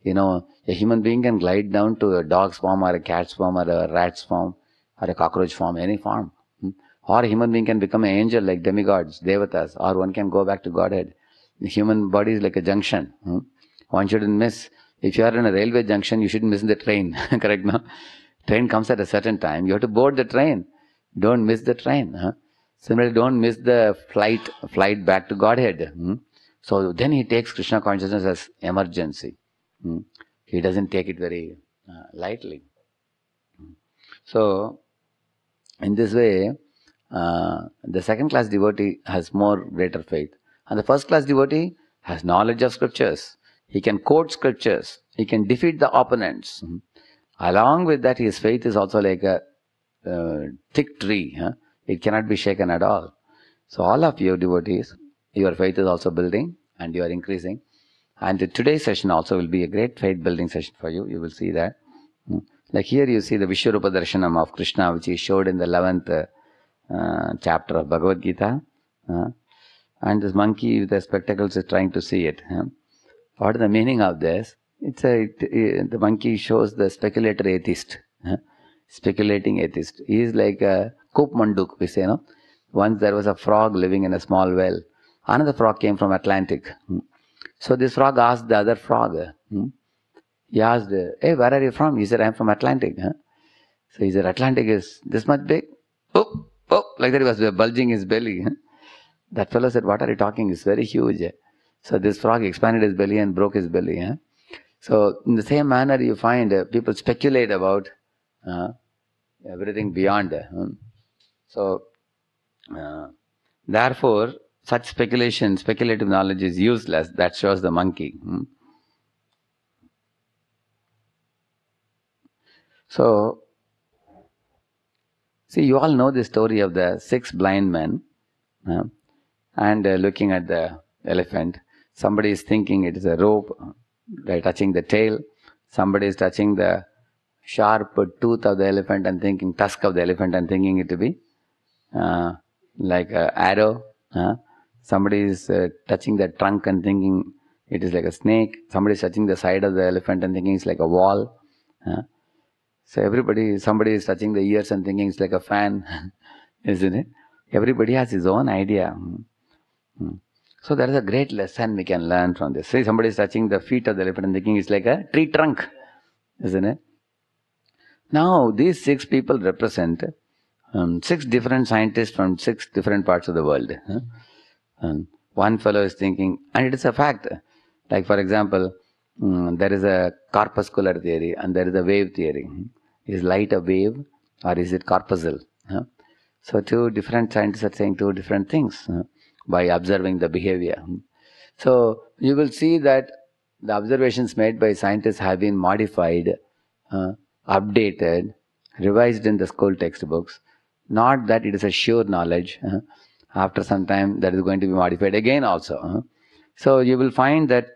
You know, a human being can glide down to a dog's form or a cat's form or a rat's form or a cockroach form, any form. Hmm? Or a human being can become an angel like demigods, devatas, or one can go back to Godhead. The human body is like a junction. Hmm? One shouldn't miss. If you are in a railway junction, you shouldn't miss the train. Correct, no? Train comes at a certain time. You have to board the train. Don't miss the train. Similarly, don't miss the flight flight back to Godhead. Hmm? So then he takes Krishna consciousness as emergency. He doesn't take it very uh, lightly. So in this way, uh, the second class devotee has more greater faith. And the first class devotee has knowledge of scriptures. He can quote scriptures. He can defeat the opponents. Mm-hmm. Along with that, his faith is also like a uh, thick tree. Huh? It cannot be shaken at all. So, all of you devotees, your faith is also building and you are increasing. And today's session also will be a great faith building session for you. You will see that. Mm. Like here you see the Vishwarupa Darshanam of Krishna, which is showed in the 11th uh, chapter of Bhagavad Gita. Uh, and this monkey with the spectacles is trying to see it. What is the meaning of this? It's a, it, it, the monkey shows the speculator atheist, speculating atheist. He is like a Koopmanduk, we say, you know. Once there was a frog living in a small well. Another frog came from Atlantic. Hmm. So this frog asked the other frog, hmm? he asked, Hey, where are you from? He said, I'm from Atlantic. Huh? So he said, Atlantic is this much big? Oh, oh, like that he was bulging his belly. Huh? That fellow said, What are you talking? It's very huge. So this frog expanded his belly and broke his belly. Huh? So, in the same manner, you find uh, people speculate about uh, everything beyond. Uh, hmm. so, uh, therefore, such speculation, speculative knowledge is useless. That shows the monkey. Hmm? So, see, you all know the story of the six blind men uh, and uh, looking at the elephant. Somebody is thinking it is a rope, they're touching the tail. Somebody is touching the sharp tooth of the elephant and thinking tusk of the elephant and thinking it to be uh, like an arrow. somebody is uh, touching the trunk and thinking it is like a snake. Somebody is touching the side of the elephant and thinking it's like a wall. So everybody, somebody is touching the ears and thinking it's like a fan, isn't it? Everybody has his own idea. Hmm. Hmm. So there is a great lesson we can learn from this. See, somebody is touching the feet of the elephant and thinking it's like a tree trunk, isn't it? Now these six people represent um, six different scientists from six different parts of the world. Huh? one fellow is thinking, and it is a fact. Like for example, Mm, there is a corpuscular theory and there is a wave theory. Is light a wave or is it corpuscle? So, two different scientists are saying two different things by observing the behavior. So, you will see that the observations made by scientists have been modified, uh, updated, revised in the school textbooks. Not that it is a sure knowledge. Uh, after some time, that is going to be modified again also. Uh. So you will find that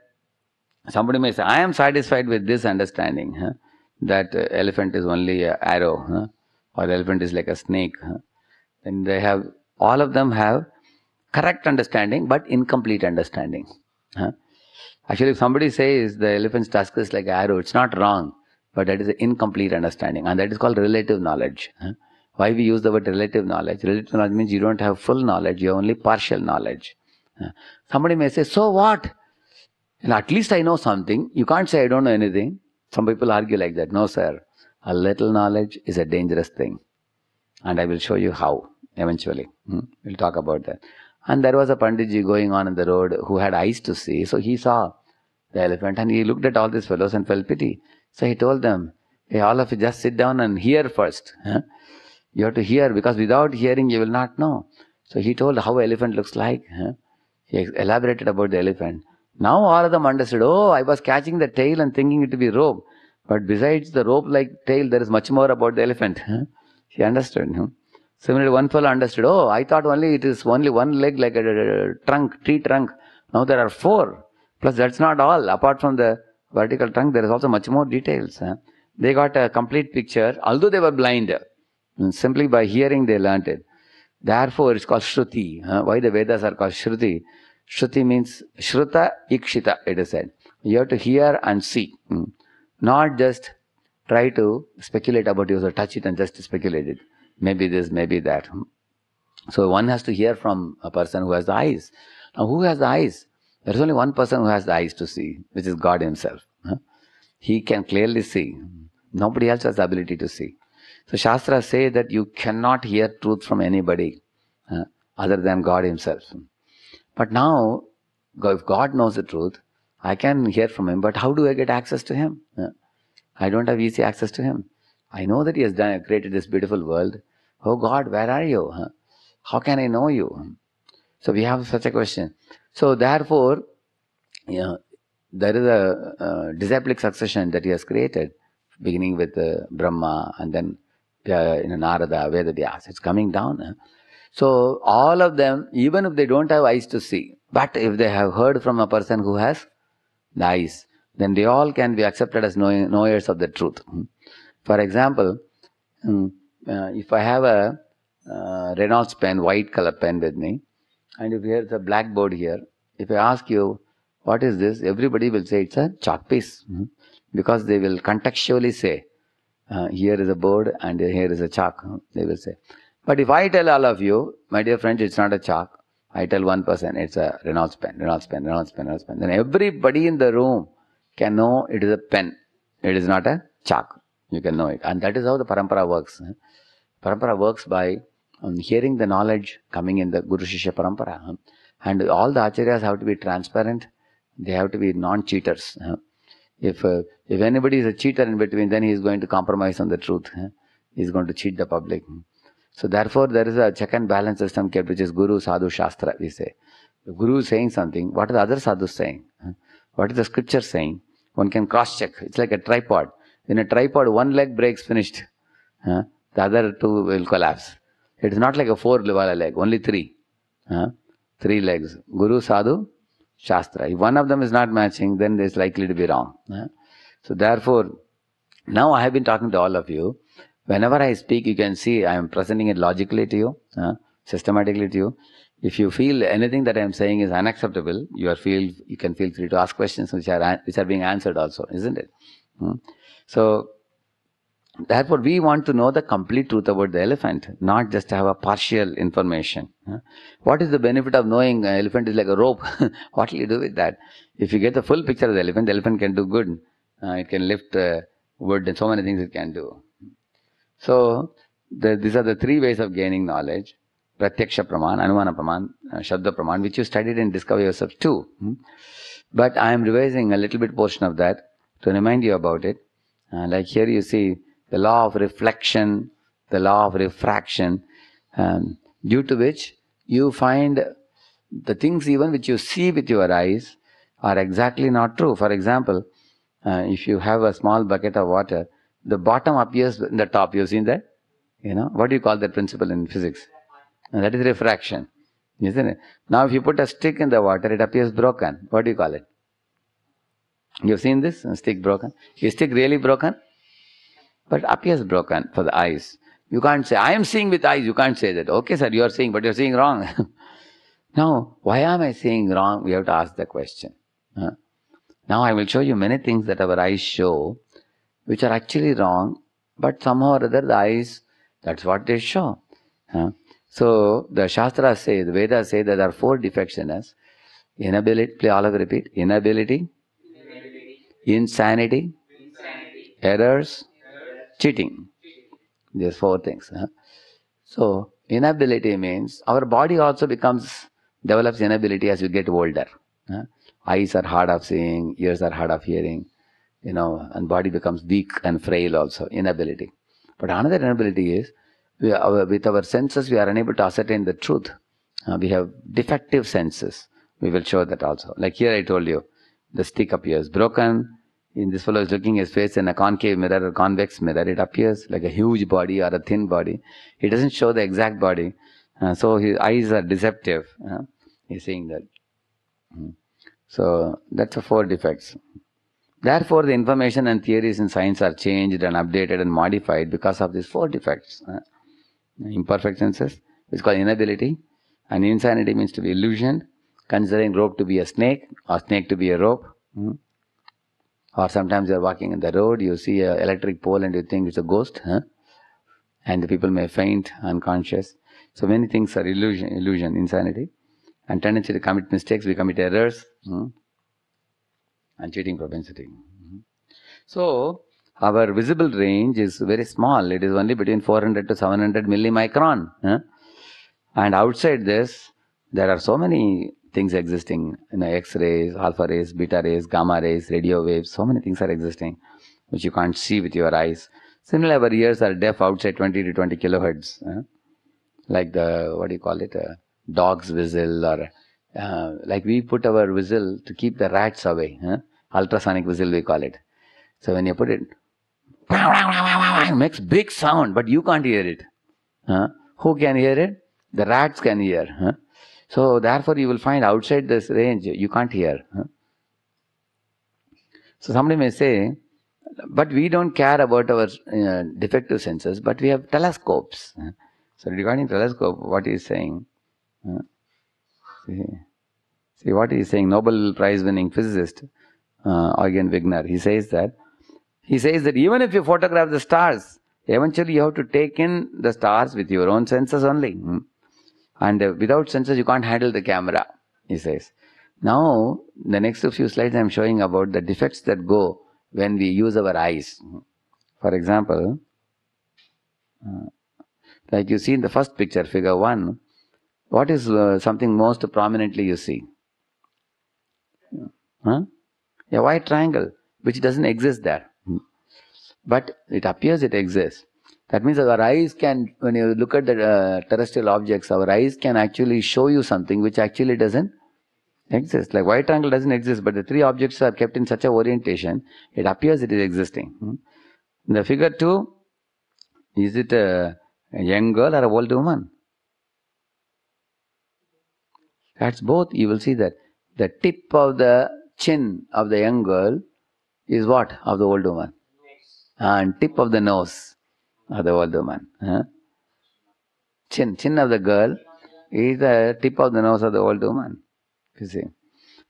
Somebody may say, I am satisfied with this understanding huh? that uh, elephant is only an arrow huh? or elephant is like a snake. Huh? Then they have, all of them have correct understanding but incomplete understanding. Huh? Actually, if somebody says the elephant's tusk is like arrow, it's not wrong, but that is an incomplete understanding, and that is called relative knowledge. Huh? Why we use the word relative knowledge? Relative knowledge means you don't have full knowledge, you have only partial knowledge. Huh? Somebody may say, So what? And at least I know something. You can't say I don't know anything. Some people argue like that. No, sir. A little knowledge is a dangerous thing. And I will show you how eventually. Hmm? We'll talk about that. And there was a Panditji going on in the road who had eyes to see. So he saw the elephant and he looked at all these fellows and felt pity. So he told them, Hey, all of you just sit down and hear first. Huh? You have to hear because without hearing you will not know. So he told how elephant looks like. Huh? He elaborated about the elephant. Now all of them understood, oh, I was catching the tail and thinking it to be rope. But besides the rope like tail, there is much more about the elephant. she understood. No? Similarly, one fellow understood, oh, I thought only it is only one leg like a, a, uh, a trunk, tree trunk. Now there are four. Plus, that's not all. Apart from the vertical trunk, there is also much more details. Huh? They got a complete picture, although they were blind. Hmm, simply by hearing, they learnt it. Therefore, it's called Shruti. Huh? Why the Vedas are called Shruti? Shruti means Shruta Ikshita, it is said. You have to hear and see, hmm. not just try to speculate about it or touch it and just speculate it. Maybe this, maybe that. Hmm. So one has to hear from a person who has the eyes. Now, who has the eyes? There is only one person who has the eyes to see, which is God Himself. He can clearly see. Nobody else has the ability to see. So Shastra say that you cannot hear truth from anybody other than God Himself. But now, if God knows the truth, I can hear from Him, but how do I get access to Him? I don't have easy access to Him. I know that He has done, created this beautiful world. Oh God, where are you? How can I know you? Hmm. So we have such a question. So therefore, you know, there is a uh, disciplic succession that He has created, beginning with uh, Brahma and then uh, you know, Narada, Vedavyas. It's coming down. So, all of them, even if they don't have eyes to see, but if they have heard from a person who has the eyes, then they all can be accepted as knowers of the truth. Hmm. For example, hmm, uh, if I have a uh, Reynolds pen, white color pen with me, and if here's a blackboard here, if I ask you, what is this? Everybody will say it's a chalk piece hmm, because they will contextually say, uh, here is a board and here is a chalk. They will say, but if I tell all of you, my dear friends, it's not a chalk. I tell one person, it's a Reynolds pen, Reynolds pen, Reynolds pen, Reynolds pen. Then everybody in the room can know it is a pen. It is not a chalk. You can know it. And that is how the parampara works. Parampara works by um, hearing the knowledge coming in the Guru Shishya parampara. And all the acharyas have to be transparent. They have to be non-cheaters. If uh, if anybody is a cheater in between, then he is going to compromise on the truth. He is going to cheat the public. So therefore, there is a check and balance system kept, which is Guru, Sadhu, Shastra, we say. The Guru is saying something, what are the other sadhus saying? What is the scripture saying? One can cross-check. It's like a tripod. In a tripod, one leg breaks, finished. Huh? The other two will collapse. It is not like a 4 Livala leg, only three. Huh? Three legs. Guru, Sadhu, Shastra. If one of them is not matching, then it is likely to be wrong. Huh? So therefore, now I have been talking to all of you whenever I speak, you can see I am presenting it logically to you, uh, systematically to you. If you feel anything that I am saying is unacceptable, you are feel you can feel free to ask questions which are which are being answered also, isn't it? Hmm. So therefore, we want to know the complete truth about the elephant, not just have a partial information. What is the benefit of knowing an elephant is like a rope? what will you do with that? If you get the full picture of the elephant, the elephant can do good. Uh, it can lift uh, wood and so many things it can do. So the, these are the three ways of gaining knowledge. Pratyaksha Praman, Anumana Praman, shabdapraman, uh, Shabda Praman, which you studied and discover yourself too. Hmm? But I am revising a little bit portion of that to remind you about it. Uh, like here you see the law of reflection, the law of refraction, um, due to which you find the things even which you see with your eyes are exactly not true. For example, uh, if you have a small bucket of water the bottom appears in the top. You've seen that? You know, what do you call that principle in physics? And that is refraction, isn't it? Now, if you put a stick in the water, it appears broken. What do you call it? You've seen this? A stick broken? Is stick really broken? But appears broken for the eyes. You can't say, I am seeing with eyes. You can't say that. Okay, sir, you are seeing, but you're seeing wrong. now, why am I seeing wrong? We have to ask the question. Huh? Now, I will show you many things that our eyes show which are actually wrong, but somehow or other the eyes, that's what they show. Huh? So the Shastras say, the Vedas say that there are four defections. Inability, play all of repeat. Inability, Inability. Insanity, insanity, errors, errors. Cheating. cheating. These four things. Huh? So inability means our body also becomes, develops inability as you get older. Huh? Eyes are hard of seeing, ears are hard of hearing, you know, and body becomes weak and frail also, inability. But another inability is, we, with our senses, we are unable to ascertain the truth. Uh, we have defective senses. We will show that also. Like here I told you, the stick appears broken. In this fellow is looking his face in a concave mirror or convex mirror. It appears like a huge body or a thin body. It doesn't show the exact body. Uh, so his eyes are deceptive. Uh, he's seeing that. Hmm. So that's the four defects. Therefore, the information and theories in science are changed and updated and modified because of these four defects. Uh, imperfect senses, which is called inability, and insanity means to be illusioned, considering rope to be a snake or snake to be a rope. Hmm. Or sometimes you're walking in the road, you see an electric pole and you think it's a ghost, huh? and the people may faint, unconscious. So many things are illusion, illusion, insanity. And tendency to commit mistakes, we commit errors. Hmm and cheating propensity. Mm-hmm. So, our visible range is very small. It is only between 400 to 700 millimicron. And outside this, there are so many things existing. You know, X-rays, alpha rays, beta rays, gamma rays, radio waves. So many things are existing, which you can't see with your eyes. Similarly, our ears are deaf outside 20 to 20 kilohertz. Like the, what do you call it? A uh, dog's whistle or uh, like we put our whistle to keep the rats away, huh? ultrasonic whistle we call it. So when you put it, it makes big sound, but you can't hear it. Huh? Who can hear it? The rats can hear. Huh? So therefore you will find outside this range you can't hear. Huh? So somebody may say, but we don't care about our uh, defective senses, but we have telescopes. So regarding telescope, what he is saying, see, See what he is saying, Nobel Prize winning physicist uh, Eugen Wigner, he says that. He says that even if you photograph the stars, eventually you have to take in the stars with your own senses only. Hmm? And uh, without senses, you can't handle the camera, he says. Now, the next few slides I'm showing about the defects that go when we use our eyes. Hmm? For example, uh, like you see in the first picture, figure 1, what is uh, something most prominently you see? Huh? A white triangle, which doesn't exist there. Hmm. But it appears it exists. That means our eyes can, when you look at the uh, terrestrial objects, our eyes can actually show you something which actually doesn't exist. Like white triangle doesn't exist, but the three objects are kept in such a orientation, it appears it is existing. Hmm. the figure 2, is it a, a young girl or a old woman? That's both. You will see that the tip of the chin of the young girl is what of the old woman? And tip of the nose of the old woman. Huh? Chin, chin of the girl is the tip of the nose of the old woman. You see.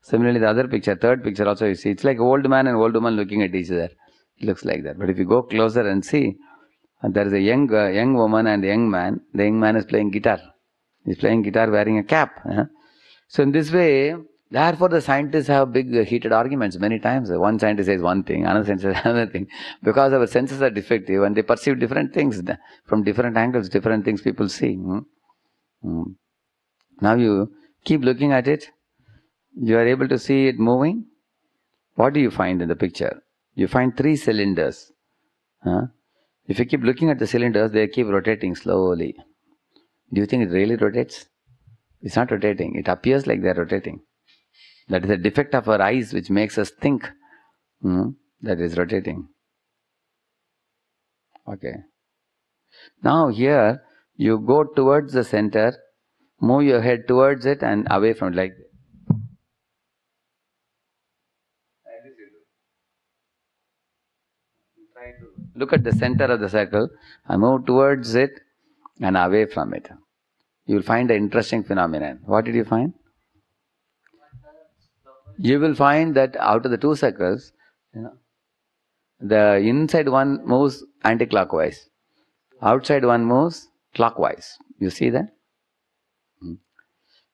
Similarly, the other picture, third picture also you see, it's like old man and old woman looking at each other. It looks like that. But if you go closer and see, and there is a young uh, young woman and young man. The young man is playing guitar. He's playing guitar wearing a cap. Huh? So in this way, Therefore, the scientists have big uh, heated arguments many times. One scientist says one thing, another scientist says another thing. Because our senses are defective and they perceive different things from different angles, different things people see. Hmm? Hmm. Now you keep looking at it, you are able to see it moving. What do you find in the picture? You find three cylinders. Huh? If you keep looking at the cylinders, they keep rotating slowly. Do you think it really rotates? It's not rotating. It appears like they're rotating. That is a defect of our eyes which makes us think hmm, that is rotating. Okay. Now here you go towards the center, move your head towards it and away from it like this. Look at the center of the circle. I move towards it and away from it. You will find an interesting phenomenon. What did you find? you will find that out of the two circles, you know, the inside one moves anti-clockwise, outside one moves clockwise. You see that? Hmm.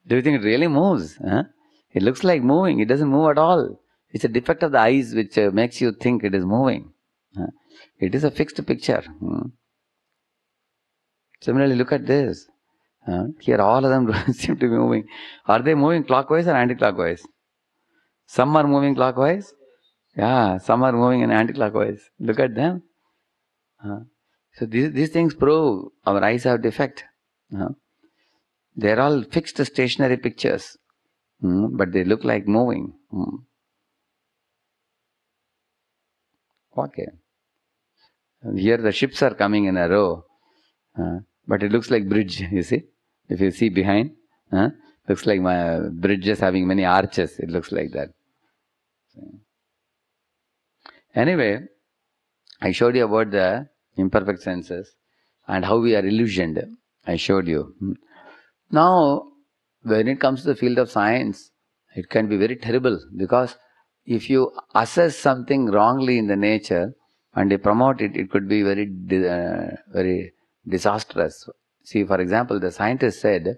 Do you think it really moves? Huh? It looks like moving. It doesn't move at all. It's a defect of the eyes which uh, makes you think it is moving. Huh? It is a fixed picture. Hmm. Similarly, look at this. here, all of them seem to be moving. Are they moving clockwise or anti-clockwise? Some are moving clockwise. Yeah, some are moving in anti-clockwise. Look at them. Uh, so these, these things prove our eyes have defect. Uh, uh-huh. they're all fixed stationary pictures, mm, but they look like moving. Mm. Okay. here the ships are coming in a row, uh, but it looks like bridge, you see. If you see behind, Looks like my bridges having many arches. It looks like that. Anyway, I showed you about the imperfect senses and how we are illusioned. I showed you. Now, when it comes to the field of science, it can be very terrible because if you assess something wrongly in the nature and you promote it, it could be very, uh, very disastrous. See, for example, the scientist said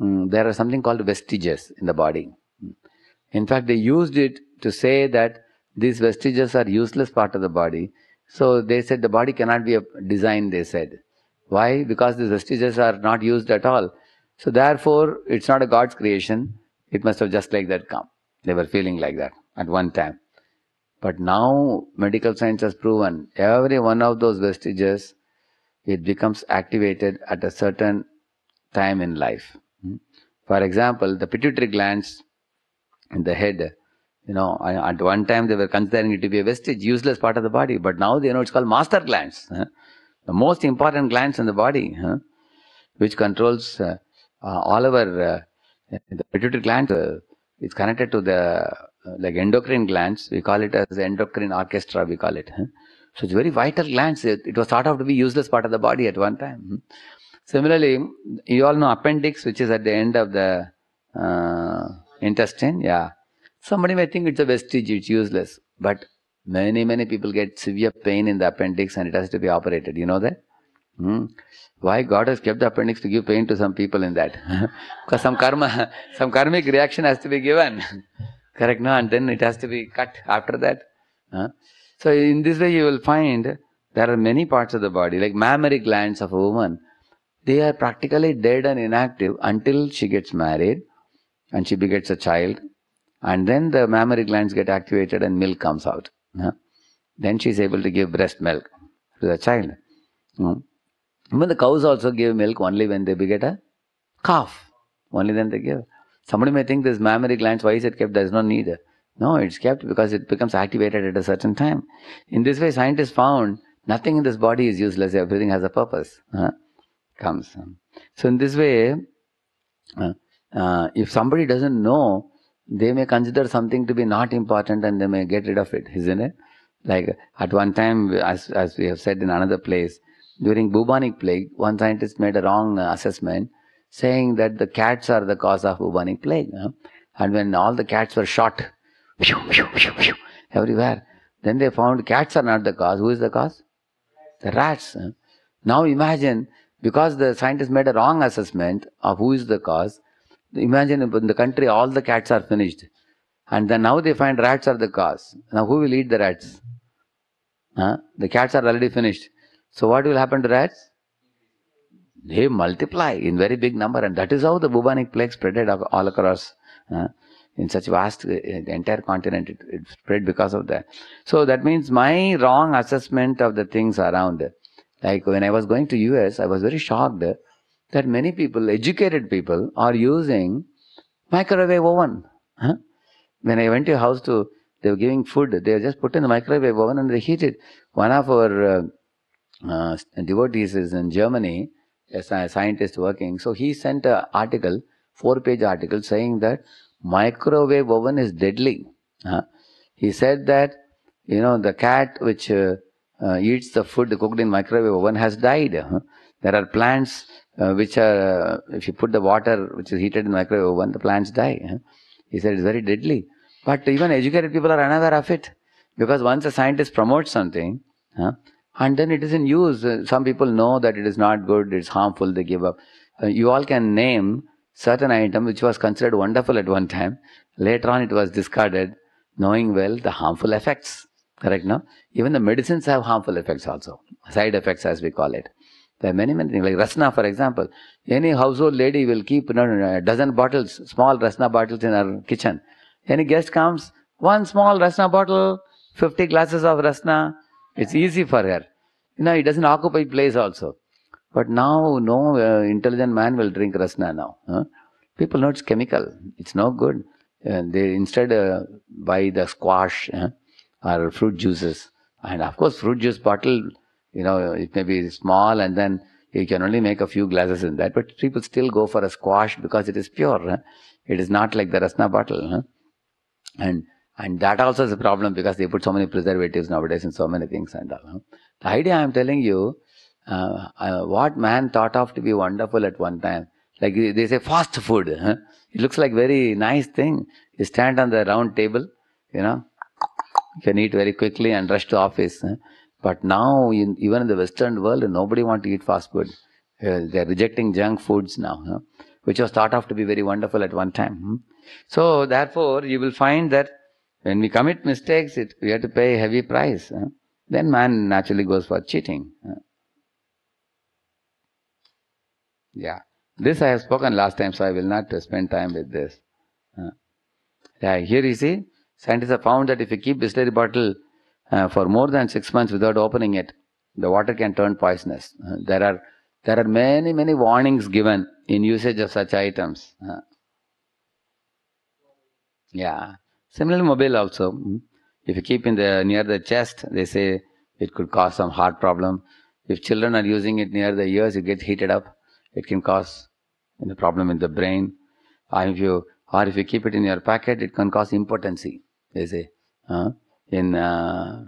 Mm, there are something called vestiges in the body. Mm. In fact, they used it to say that these vestiges are useless part of the body. So they said the body cannot be designed, they said. Why? Because these vestiges are not used at all. So therefore, it's not a God's creation. It must have just like that come. They were feeling like that at one time. But now medical science has proven every one of those vestiges, it becomes activated at a certain time in life. For example, the pituitary glands in the head, you know, at one time they were considering it to be a vestige, useless part of the body, but now they know it's called master glands, huh? the most important glands in the body, huh? which controls uh, uh, all our uh, the pituitary gland. Uh, it's connected to the uh, like endocrine glands. We call it as endocrine orchestra. We call it. Huh? So it's very vital glands. It, it, was thought of to be useless part of the body at one time. Hmm? Similarly, you all know appendix, which is at the end of the uh, intestine. Yeah. Somebody may think it's a vestige, it's useless. But many, many people get severe pain in the appendix and it has to be operated. You know that? Hmm. Why God has kept the appendix to give pain to some people in that? because some karma, some karmic reaction has to be given. Correct, no? And then it has to be cut after that. Huh? So, in this way, you will find there are many parts of the body, like mammary glands of a woman they are practically dead and inactive until she gets married and she begets a child and then the mammary glands get activated and milk comes out uh-huh. then she is able to give breast milk to the child hmm. even the cows also give milk only when they beget a calf only then they give somebody may think this mammary glands why is it kept There is no need no it's kept because it becomes activated at a certain time in this way scientists found nothing in this body is useless everything has a purpose uh-huh comes. So in this way, uh, uh, if somebody doesn't know, they may consider something to be not important and they may get rid of it, isn't it? Like at one time, as, as we have said in another place, during bubonic plague, one scientist made a wrong uh, assessment saying that the cats are the cause of bubonic plague. And when all the cats were shot everywhere, then they found cats are not the cause. Who is the cause? The rats. Now imagine because the scientists made a wrong assessment of who is the cause. Imagine in the country all the cats are finished, and then now they find rats are the cause. Now who will eat the rats? Huh? The cats are already finished. So what will happen to rats? They multiply in very big number, and that is how the bubonic plague spreaded all across. Huh? in such vast uh, entire continent it, it, spread because of that so that means my wrong assessment of the things around like when I was going to US, I was very shocked that many people, educated people, are using microwave oven. Huh? When I went to a house to, they were giving food, they were just put in the microwave oven and they heat it. One of our uh, uh, devotees is in Germany, a scientist working. So he sent an article, four page article, saying that microwave oven is deadly. Huh? He said that, you know, the cat which uh, uh, eats the food cooked in microwave oven has died. There are plants uh, which are, uh, if you put the water which is heated in microwave oven, the plants die. He said it's very deadly. But even educated people are unaware of it. Because once a scientist promotes something, and then it is in use. Uh, some people know that it is not good, it's harmful, they give up. Uh, you all can name certain item which was considered wonderful at one time. Later on, it was discarded, knowing well the harmful effects. Correct, now. Even the medicines have harmful effects also, side effects as we call it. There are many, many things. Like Rasna, for example. Any household lady will keep you know, a dozen bottles, small Rasna bottles in her kitchen. Any guest comes, one small Rasna bottle, 50 glasses of Rasna. It's easy for her. You know, it doesn't occupy place also. But now, no uh, intelligent man will drink Rasna now. Huh? People know it's chemical. It's no good. And uh, they instead uh, buy the squash or fruit juices. And of course, fruit juice bottle, you know, it may be small and then you can only make a few glasses in that. But people still go for a squash because it is pure. Huh? It is not like the Rasna bottle. Huh? And and that also is a problem because they put so many preservatives nowadays in so many things and all. The idea I am telling you, uh, uh, what man thought of to be wonderful at one time, like they say fast food. Huh? It looks like very nice thing. You stand on the round table, you know, can eat very quickly and rush to office. But now, in, even in the Western world, nobody wants to eat fast food. Uh, they're rejecting junk foods now, which was thought of to be very wonderful at one time. Hmm? So, therefore, you will find that when we commit mistakes, it, we have to pay a heavy price. Then man naturally goes for cheating. Yeah. This I have spoken last time, so I will not spend time with this. yeah, here you see, Scientists have found that if you keep distillery bottle uh, for more than six months without opening it, the water can turn poisonous. Uh, there are there are many many warnings given in usage of such items. Uh, yeah, similarly mobile also. Mm. If you keep in the near the chest, they say it could cause some heart problem. If children are using it near the ears, it gets heated up. It can cause a problem in the brain. Or if you or if you keep it in your pocket, it can cause impotency they say, uh, in uh,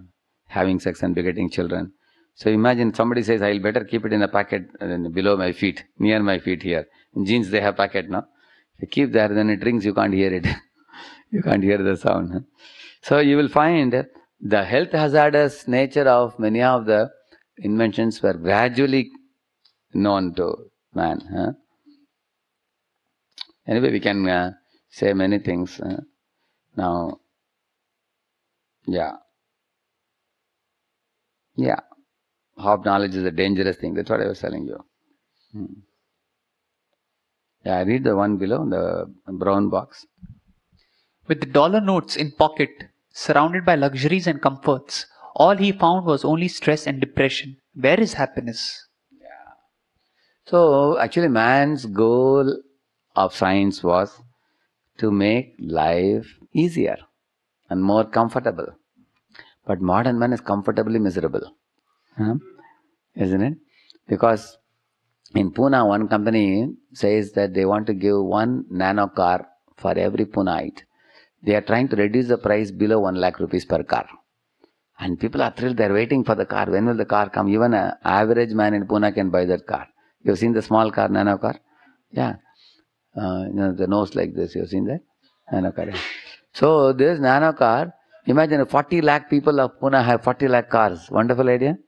having sex and begetting children. So imagine somebody says, I'll better keep it in a packet uh, below my feet, near my feet here. In jeans, they have packet now. If you keep there, then it rings, you can't hear it. you can't hear the sound. Huh? So you will find the health hazardous nature of many of the inventions were gradually known to man. Huh? Anyway, we can uh, say many things. Huh? Now, yeah. Yeah. Half knowledge is a dangerous thing. That's what I was telling you. Hmm. Yeah, I read the one below, the brown box. With dollar notes in pocket, surrounded by luxuries and comforts, all he found was only stress and depression. Where is happiness? Yeah. So, actually, man's goal of science was to make life easier and more comfortable. But modern man is comfortably miserable, huh? isn't it? Because in Pune, one company says that they want to give one nano car for every Puneite. They are trying to reduce the price below 1 lakh rupees per car. And people are thrilled, they are waiting for the car. When will the car come? Even an average man in Pune can buy that car. You've seen the small car, nano car? Yeah. Uh, you know, the nose like this, you've seen that? Nano car. Yeah. So this nano car, imagine 40 lakh people of Pune have 40 lakh cars. Wonderful idea?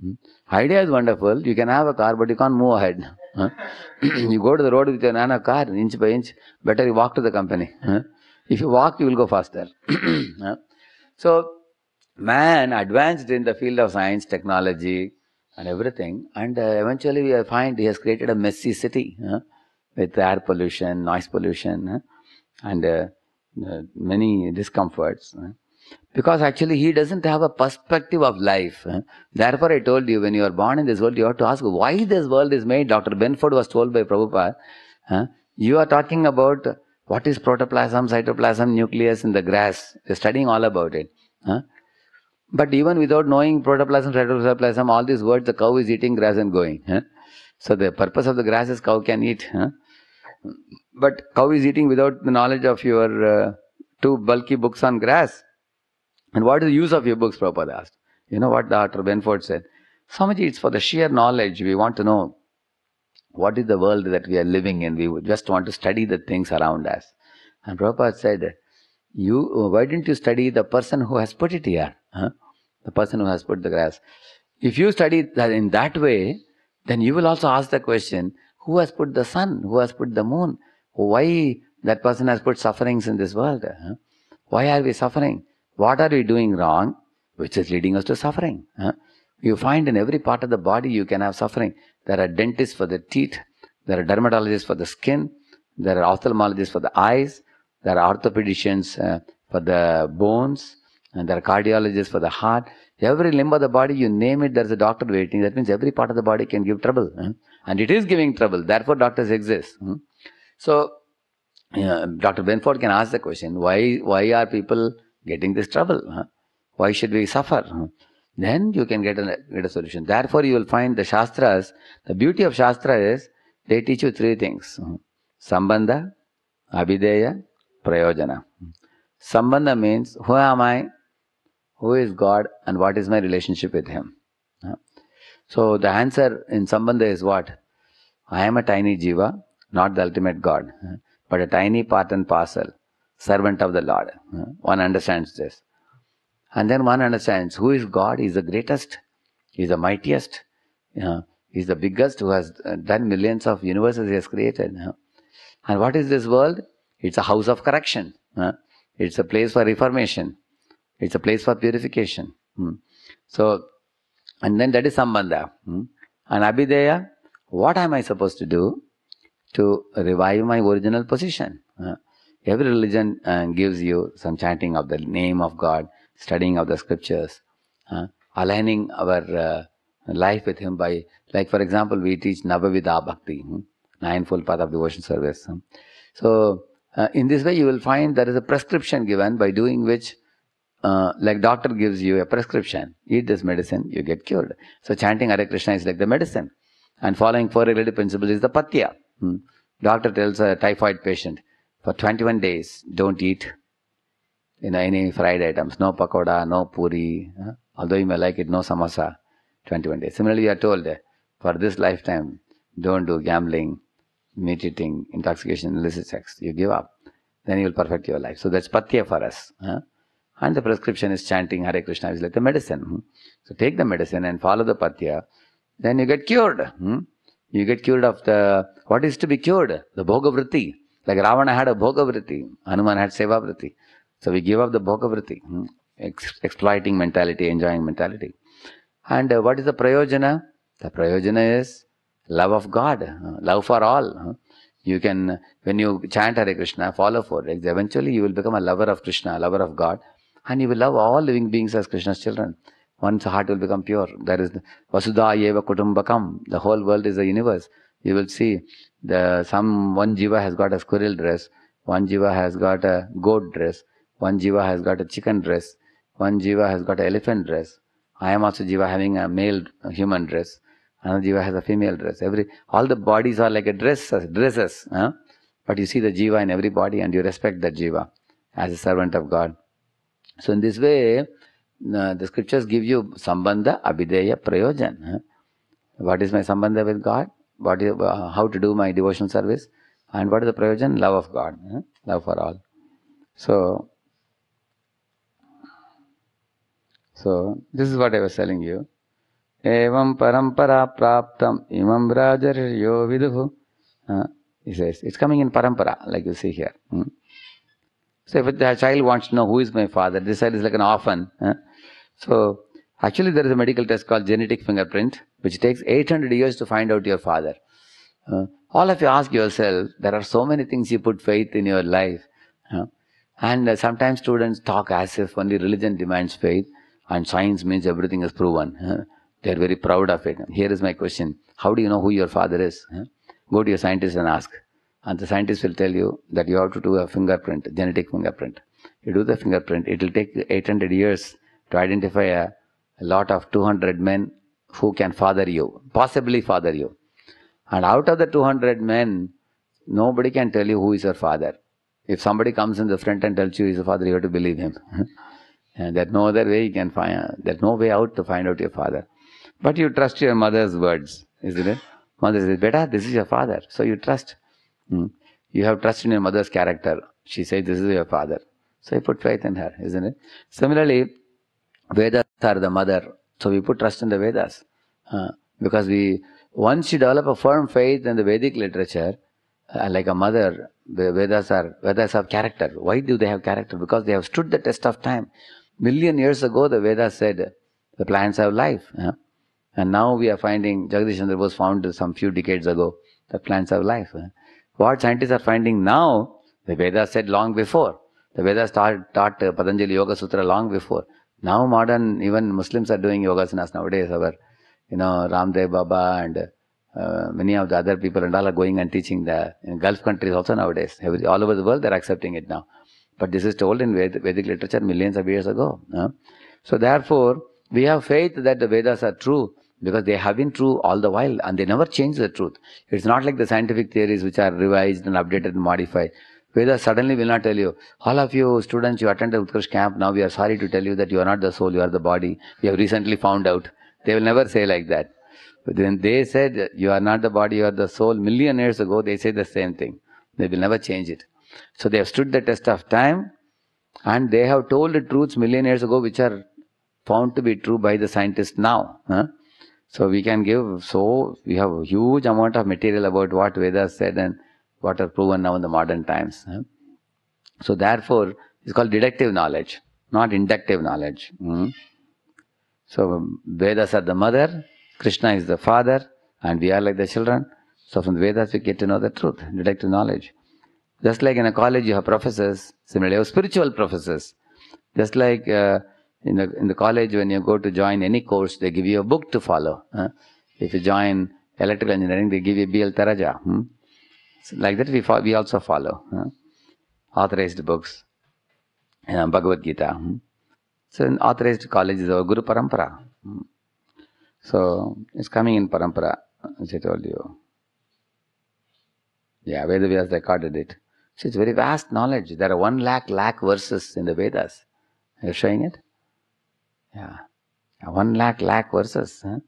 Hmm? Idea is wonderful. You can have a car, but you can't move ahead. Huh? you go to the road with your nano car, inch by inch. Better you walk to the company. Huh? If you walk, you will go faster. huh? So man advanced in the field of science, technology, and everything. And uh, eventually we find he has created a messy city with air pollution, noise pollution, and uh, uh, many discomforts. Because actually he doesn't have a perspective of life. Therefore I told you when you are born in this world you have to ask why this world is made. Dr. Benford was told by Prabhupada, you are talking about what is protoplasm, cytoplasm, nucleus in the grass. You're studying all about it. But even without knowing protoplasm, cytoplasm, all these words, the cow is eating grass and going. So the purpose of the grass is cow can eat. But cow is eating without the knowledge of your uh, two bulky books on grass. And what is the use of your books, Prabhupada asked. You know what Dr. Benford said? Swamiji, it's for the sheer knowledge. We want to know what is the world that we are living in. We just want to study the things around us. And Prabhupada said, you, uh, why didn't you study the person who has put it here? Huh? The person who has put the grass. If you study that in that way, then you will also ask the question, who has put the sun? Who has put the moon? why that person has put sufferings in this world. Huh? Why are we suffering? What are we doing wrong which is leading us to suffering? Huh? You find in every part of the body you can have suffering. There are dentists for the teeth, there are dermatologists for the skin, there are ophthalmologists for the eyes, there are orthopedicians uh, for the bones, and there are cardiologists for the heart. Every limb of the body, you name it, there's a doctor waiting. That means every part of the body can give trouble. Huh? And it is giving trouble. Therefore, doctors exist. Hmm? So uh, Dr. Benford can ask the question, why, why are people getting this trouble? Huh? Why should we suffer? Huh? Then you can get a, get a solution. Therefore, you will find the Shastras, the beauty of Shastra is, they teach you three things. Huh? Sambandha, Abhideya, Prayojana. Sambandha means, who am I? Who is God? And what is my relationship with Him? So the answer in Sambandha is what? I am a tiny jiva not the ultimate God, but a tiny part and parcel, servant of the Lord. One understands this. And then one understands who is God? He is the greatest, He is the mightiest, He is the biggest who has uh, done millions of universes He has created. And what is this world? It's a house of correction. It's a place for reformation. It's a place for purification. Hmm? So, and then that is Sambandha. Hmm? And Abhideya, what am I supposed to do? to revive my original position. Uh, every religion uh, gives you some chanting of the name of God, studying of the scriptures, uh, aligning our uh, life with Him by, like for example, we teach Navavida Bhakti, hmm? Ninefold Path of Devotion Service. Hmm? So, uh, in this way, you will find there is a prescription given by doing which uh, like doctor gives you a prescription eat this medicine you get cured so chanting hare krishna is like the medicine and following four regulative principles is the patya Hmm. Doctor tells a typhoid patient, for 21 days, don't eat you know, any fried items. No pakoda, no puri. Huh? Although you may like it, no samosa. 21 days. Similarly, you are told, for this lifetime, don't do gambling, meat eating, intoxication, illicit sex. You give up. Then you will perfect your life. So that's patya for us. Huh? And the prescription is chanting Hare Krishna is like the medicine. Hmm? So take the medicine and follow the patya. Then you get cured. Hmm? You get cured of the, what is to be cured? The bhogavritti. Like Ravana had a bhogavritti. Hanuman had sevavritti. So we give up the bhogavritti. Hmm? exploiting mentality, enjoying mentality. And uh, what is the prayojana? The prayojana is love of God, love for all. You can, when you chant Hare Krishna, follow for it. Eventually you will become a lover of Krishna, a lover of God. And you will love all living beings as Krishna's children. Once heart will become pure. That is Vasudha kutum Kutumbakam. The whole world is the universe. You will see the some one jiva has got a squirrel dress, one jiva has got a goat dress, one jiva has got a chicken dress, one jiva has got an elephant dress. I am also jiva having a male human dress. Another jiva has a female dress. Every all the bodies are like a dress dresses. Huh? But you see the jiva in every body and you respect that jiva as a servant of God. So in this way, uh, the scriptures give you sambandha, abhideya, prayojan. What is my sambandha with God? What is, uh, how to do my devotional service? And what is the prayojan? Love of God, huh? love for all. So, so this is what I was telling you. parampara praptam, प्राप्तम इमं yo विदुः he says it's coming in parampara like you see here hmm? so if the child wants to know who is my father this child is like an orphan huh? So, actually, there is a medical test called genetic fingerprint, which takes 800 years to find out your father. Uh, all of you ask yourself, there are so many things you put faith in your life. And uh, sometimes students talk as if only religion demands faith and science means everything is proven. They are very proud of it. Here is my question How do you know who your father is? Go to your scientist and ask. And the scientist will tell you that you have to do a fingerprint, genetic fingerprint. You do the fingerprint, it will take 800 years to identify a, a lot of 200 men who can father you, possibly father you. And out of the 200 men, nobody can tell you who is your father. If somebody comes in the front and tells you he's the father, you have to believe him. and there's no other way you can find, there's no way out to find out your father. But you trust your mother's words, isn't it? Mother says, Beta, this is your father. So you trust. Hmm. You have trust in your mother's character. She says, This is your father. So you put faith in her, isn't it? Similarly, Vedas are the mother. So we put trust in the Vedas. Uh, because we once you develop a firm faith in the Vedic literature, uh, like a mother, the Vedas are Vedas have character. Why do they have character? Because they have stood the test of time. Million years ago, the Vedas said the plants have life, uh, and now we are finding Jagadish Chandra was found some few decades ago the plants have life. Uh, what scientists are finding now, the Vedas said long before. The Vedas taught, taught Patanjali Yoga Sutra long before. Now modern, even Muslims are doing yogasanas nowadays. Our, you know, Ramdev Baba and uh, many of the other people and all are going and teaching the in Gulf countries also nowadays. Every, all over the world, they're accepting it now. But this is told in Vedic, Vedic literature millions of years ago. So therefore, we have faith that the Vedas are true because they have been true all the while and they never change the truth. It's not like the scientific theories which are revised and updated and modified. Whether suddenly will not tell you, all of you students, you attended Utkarsh camp, now we are sorry to tell you that you are not the soul, you are the body. We have recently found out. They will never say like that. But when they said, you are not the body, you are the soul, million years ago, they said the same thing. They will never change it. So they have stood the test of time and they have told the truths million years ago which are found to be true by the scientists now. Huh? So we can give, so we have a huge amount of material about what Vedas said and what are proven now in the modern times. So therefore, it's called deductive knowledge, not inductive knowledge. Hmm? So Vedas are the mother, Krishna is the father, and we are like the children. So from the Vedas we get to know the truth, deductive knowledge. Just like in a college you have professors, similarly you have spiritual professors. Just like uh, in, the, in the college when you go to join any course, they give you a book to follow. If you join electrical engineering, they give you B.L. Taraja. Hmm? So like that, we, fo- we also follow huh? authorized books, uh, Bhagavad Gita. Hmm? So, in authorized college is our Guru Parampara. Hmm? So, it's coming in Parampara, as I told you. Yeah, Vedavyas recorded it. So, it's very vast knowledge. There are one lakh lakh verses in the Vedas. Are you showing it? Yeah. One lakh lakh verses. Huh?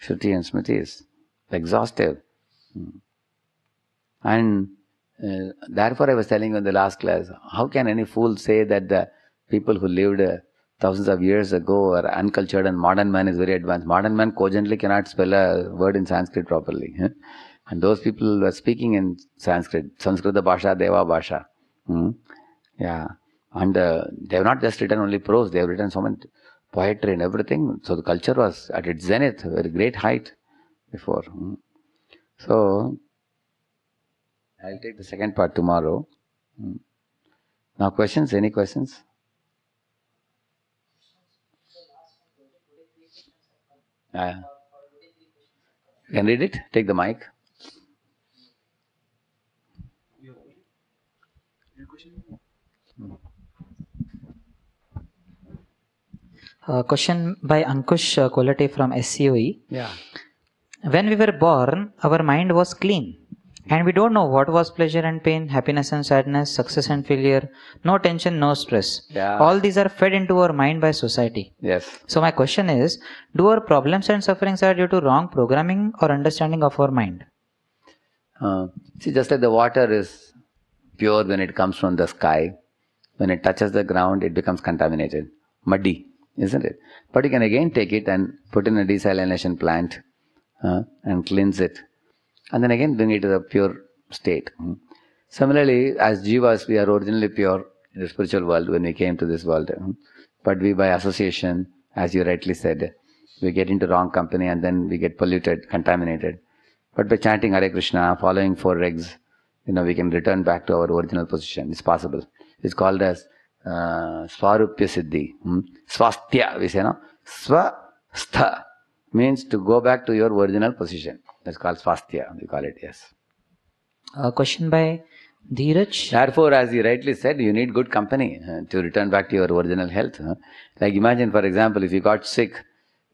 Shruti and Smriti is exhaustive. Hmm. And uh, therefore, I was telling you in the last class, how can any fool say that the people who lived uh, thousands of years ago are uncultured and modern man is very advanced? Modern man cogently cannot spell a word in Sanskrit properly. And those people were speaking in Sanskrit, Sanskrit the Bhasha, Deva Bhasha. Hmm? Yeah. And uh, they have not just written only prose, they have written so much poetry and everything. So the culture was at its zenith, very great height before. Hmm? So, I'll take the second part tomorrow. Hmm. Now, questions? Any questions? Uh, can read it? Take the mic. Hmm. Uh, question by Ankush uh, Kolate from SCOE. Yeah. When we were born, our mind was clean. And we don't know what was pleasure and pain, happiness and sadness, success and failure, no tension, no stress. Yeah. All these are fed into our mind by society. Yes. So my question is, do our problems and sufferings are due to wrong programming or understanding of our mind? Uh, see, just like the water is pure when it comes from the sky, when it touches the ground, it becomes contaminated, muddy, isn't it? But you can again take it and put in a desalination plant uh, and cleanse it and then again bring it to the pure state. Hmm? Similarly, as jivas, we are originally pure in the spiritual world when we came to this world. Hmm? But we, by association, as you rightly said, we get into wrong company and then we get polluted, contaminated. But by chanting Hare Krishna, following four regs, you know, we can return back to our original position. It's possible. It's called as uh, Swarupya Siddhi. Hmm? Swastya, we say, no? Swastha means to go back to your original position. That's called swasthya, we call it, yes. A question by Dheeraj. Therefore, as you rightly said, you need good company uh, to return back to your original health. Huh? Like imagine, for example, if you got sick,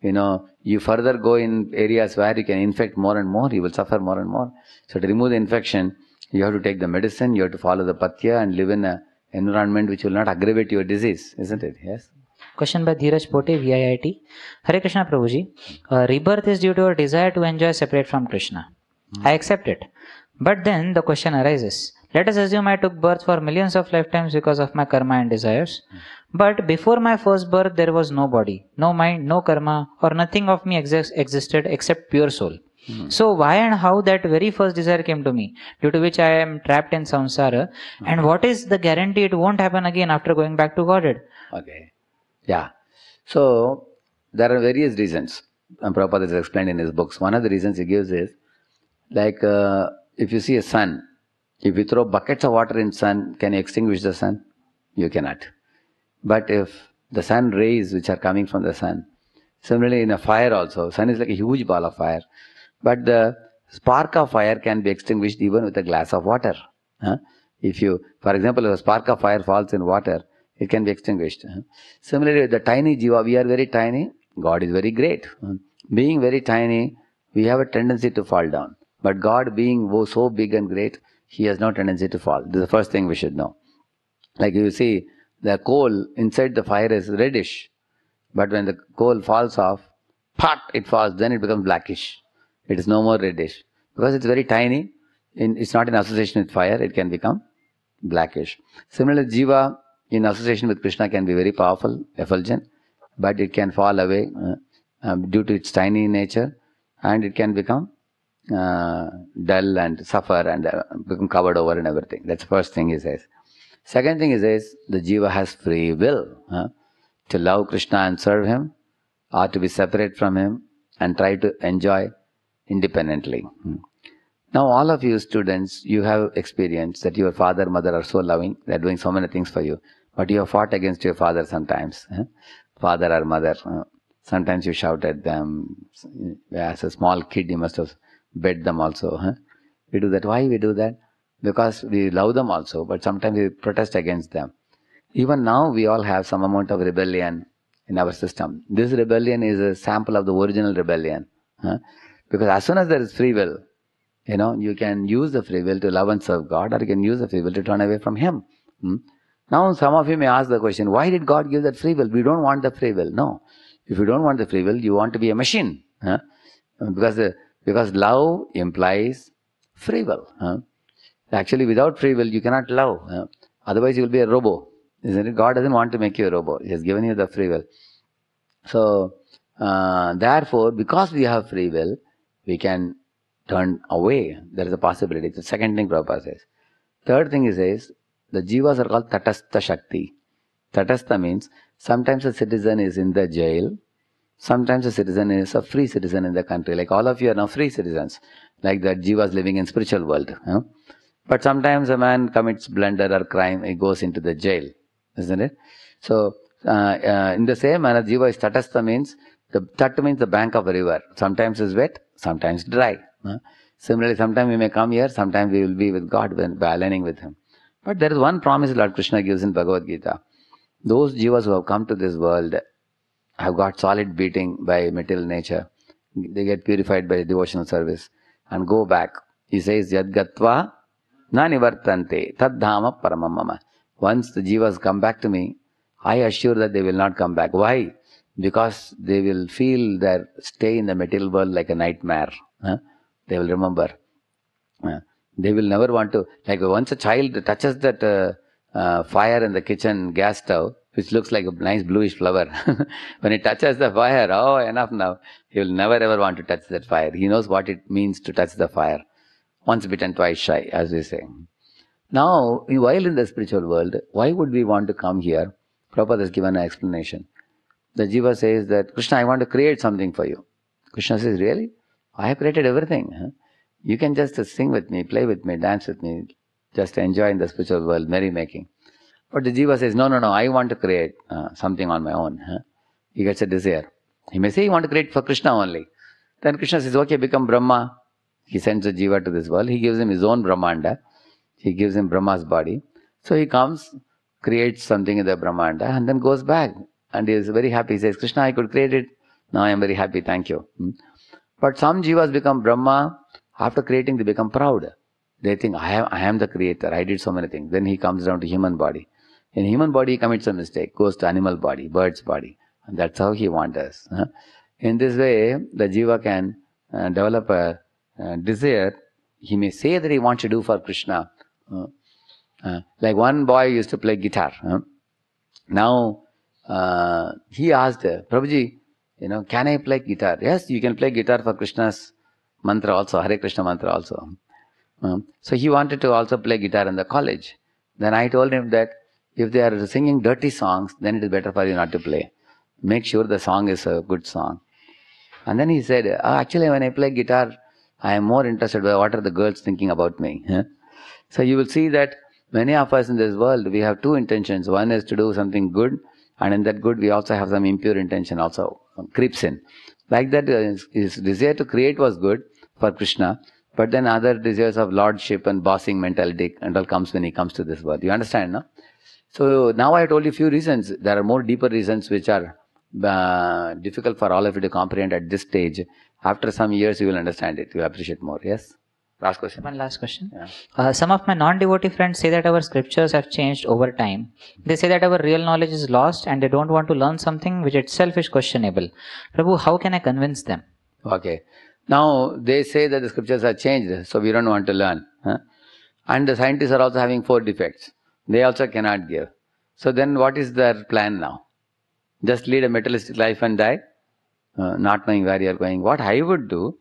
you know, you further go in areas where you can infect more and more, you will suffer more and more. So to remove the infection, you have to take the medicine, you have to follow the patya and live in an environment which will not aggravate your disease, isn't it? Yes. Question by Dheeraj Pote, VIIT. Hare Krishna Prabhuji, uh, rebirth is due to our desire to enjoy separate from Krishna. Mm. I accept it. But then the question arises. Let us assume I took birth for millions of lifetimes because of my karma and desires. Mm. But before my first birth, there was no body, no mind, no karma, or nothing of me ex- existed except pure soul. Mm. So why and how that very first desire came to me, due to which I am trapped in samsara, mm. and what is the guarantee it won't happen again after going back to Godhead? Okay. Yeah. So there are various reasons. And Prabhupada has explained in his books. One of the reasons he gives is like uh, if you see a sun, if you throw buckets of water in sun, can you extinguish the sun? You cannot. But if the sun rays which are coming from the sun, similarly in a fire also, sun is like a huge ball of fire. But the spark of fire can be extinguished even with a glass of water. Huh? If you, for example, if a spark of fire falls in water, it can be extinguished. Uh-huh. Similarly, the tiny jiva, we are very tiny. God is very great. Uh-huh. Being very tiny, we have a tendency to fall down. But God being so big and great, He has no tendency to fall. This is the first thing we should know. Like you see, the coal inside the fire is reddish. But when the coal falls off, pat, it falls, then it becomes blackish. It is no more reddish. Because it's very tiny, in, it's not in association with fire, it can become blackish. Similarly, jiva, in association with Krishna can be very powerful, effulgent, but it can fall away uh, uh, due to its tiny nature and it can become uh, dull and suffer and uh, become covered over and everything. That's the first thing he says. Second thing he says, the jiva has free will to love Krishna and serve him or to be separate from him and try to enjoy independently. Hmm. Now, all of you students, you have experienced that your father, mother are so loving, they're doing so many things for you. But you have fought against your father sometimes, eh? father or mother. Eh? Sometimes you shout at them. As a small kid, you must have bet them also. Eh? We do that. Why we do that? Because we love them also, but sometimes we protest against them. Even now, we all have some amount of rebellion in our system. This rebellion is a sample of the original rebellion. Eh? Because as soon as there is free will, you know you can use the free will to love and serve god or you can use the free will to turn away from him hmm? Now some of you may ask the question, why did God give that free will? We don't want the free will. No. If you don't want the free will, you want to be a machine. Huh? Because, because love implies free will. Huh? Actually, without free will, you cannot love. Huh? Otherwise, you will be a robo. Isn't it? God doesn't want to make you a robo. He has given you the free will. So, uh, therefore, because we have free will, we can turn away. There is a possibility. The second thing Prabhupada says. Third thing he says, the jivas are called tatastha shakti. Tatastha means sometimes a citizen is in the jail, sometimes a citizen is a free citizen in the country. Like all of you are now free citizens, like the jivas living in spiritual world. But sometimes a man commits blunder or crime, he goes into the jail, isn't it? So uh, uh, in the same manner, jiva is tatastha means the tat means the bank of a river. Sometimes it's wet, sometimes dry. Similarly, sometimes we may come here, sometimes we will be with God when we are aligning with Him. But there is one promise Lord Krishna gives in Bhagavad Gita. Those jivas who have come to this world have got solid beating by material nature. They get purified by devotional service and go back. He says, Yadgatva na nivartante taddhama paramamama. Once the jivas come back to me, I assure that they will not come back. Why? Because they will feel their stay in the material world like a nightmare. Huh? They will remember. Huh? They will never want to, like once a child touches that uh, uh, fire in the kitchen gas stove, which looks like a nice bluish flower. when he touches the fire, oh, enough now. He will never ever want to touch that fire. He knows what it means to touch the fire. Once bitten, twice shy, as we say. Now, while in the spiritual world, why would we want to come here? Prabhupada has given an explanation. The Jiva says that, Krishna, I want to create something for you. Krishna says, Really? I have created everything. Huh? You can just sing with me, play with me, dance with me, just enjoy in the spiritual world, merrymaking. But the jiva says, no, no, no, I want to create uh, something on my own. Huh? He gets a desire. He may say, he want to create for Krishna only. Then Krishna says, okay, become Brahma. He sends the jiva to this world. He gives him his own Brahmanda. He gives him Brahma's body. So he comes, creates something in the Brahmanda, and then goes back. And he is very happy. He says, Krishna, I could create it. Now I am very happy. Thank you. Hmm? But some jivas become Brahma. After creating, they become proud. They think, I am, I am the creator. I did so many things. Then he comes down to human body. In human body, he commits a mistake, goes to animal body, bird's body. And that's how he wanders. In this way, the jiva can uh, develop a uh, desire. He may say that he wants to do for Krishna. Uh, like one boy used to play guitar. Now, he asked, Prabhuji, you know, can I play guitar? Yes, you can play guitar for Krishna's mantra also, Hare Krishna mantra also. Uh, so he wanted to also play guitar in the college. Then I told him that if they are singing dirty songs, then it is better for you not to play. Make sure the song is a good song. And then he said, oh, actually, when I play guitar, I am more interested by what are the girls thinking about me. so you will see that many of us in this world, we have two intentions. One is to do something good, and in that good, we also have some impure intention also creeps in. Like that, uh, his desire to create was good for Krishna, but then other desires of lordship and bossing mentality and all comes when he comes to this world. You understand, no? So now I told you a few reasons. There are more deeper reasons which are uh, difficult for all of you to comprehend at this stage. After some years, you will understand it. You appreciate more. Yes. Last question. One last question. Yeah. Uh, some of my non devotee friends say that our scriptures have changed over time. They say that our real knowledge is lost and they don't want to learn something which itself is questionable. Prabhu, how can I convince them? Okay. Now they say that the scriptures are changed, so we don't want to learn. Huh? And the scientists are also having four defects. They also cannot give. So then what is their plan now? Just lead a materialistic life and die? Uh, not knowing where you are going. What I would do,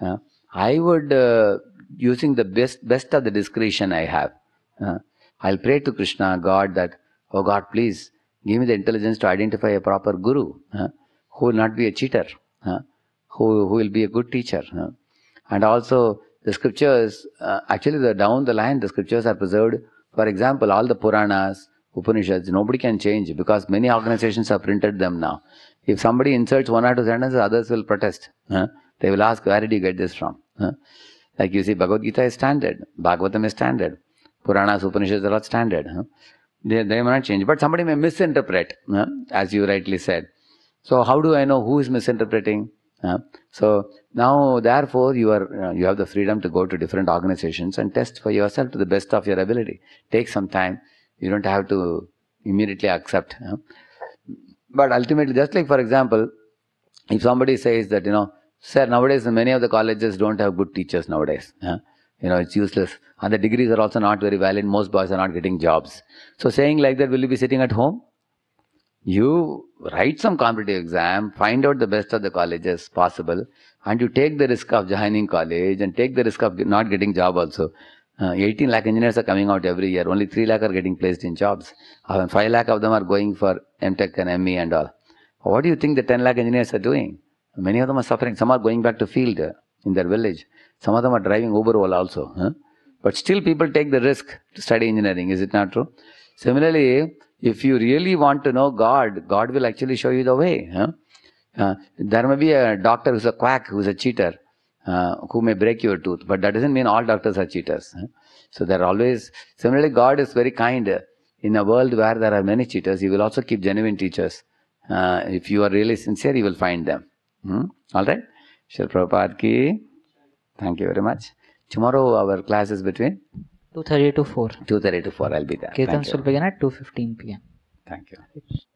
uh, I would uh, using the best, best of the discretion I have. Uh, I'll pray to Krishna, God, that, oh God, please give me the intelligence to identify a proper guru uh, who will not be a cheater, uh, who, who will be a good teacher. Uh. and also, the scriptures, uh, actually, the, down the line, the scriptures are preserved. For example, all the Puranas, Upanishads, nobody can change because many organizations have printed them now. If somebody inserts one or two sentences, others will protest. Uh. They will ask, where did you get this from? Like you see, Bhagavad Gita is standard, Bhagavatam is standard, Puranas, Upanishads are all standard. Huh? They, they may not change, but somebody may misinterpret, huh? as you rightly said. So how do I know who is misinterpreting? so now, therefore, you are uh, you have the freedom to go to different organizations and test for yourself to the best of your ability. Take some time. You don't have to immediately accept. But ultimately, just like for example, if somebody says that you know Sir, nowadays many of the colleges don't have good teachers nowadays. Huh? You know, it's useless. And the degrees are also not very valid. Most boys are not getting jobs. So saying like that, will you be sitting at home? You write some competitive exam, find out the best of the colleges possible, and you take the risk of joining college and take the risk of not getting job also. Uh, 18 lakh engineers are coming out every year. Only 3 lakh are getting placed in jobs. Uh, 5 lakh of them are going for MTech and ME and all. What do you think the 10 lakh engineers are doing? Many of them are suffering. Some are going back to field uh, in their village. Some of them are driving Uber also. Huh? But still people take the risk to study engineering. Is it not true? Similarly, if you really want to know God, God will actually show you the way. Huh? Uh, there may be a doctor who's a quack, who's a cheater, uh, who may break your tooth, but that doesn't mean all doctors are cheaters. Huh? So there are always, similarly, God is very kind. In a world where there are many cheaters, He will also keep genuine teachers. Uh, if you are really sincere, you will find them. Hmm? All right? Shri Prabhupada ki. Thank you very much. Tomorrow our class is between 2.30 to 4. 2.30 to 4, I'll be there. Kirtans will begin at 2.15 p.m. Thank you.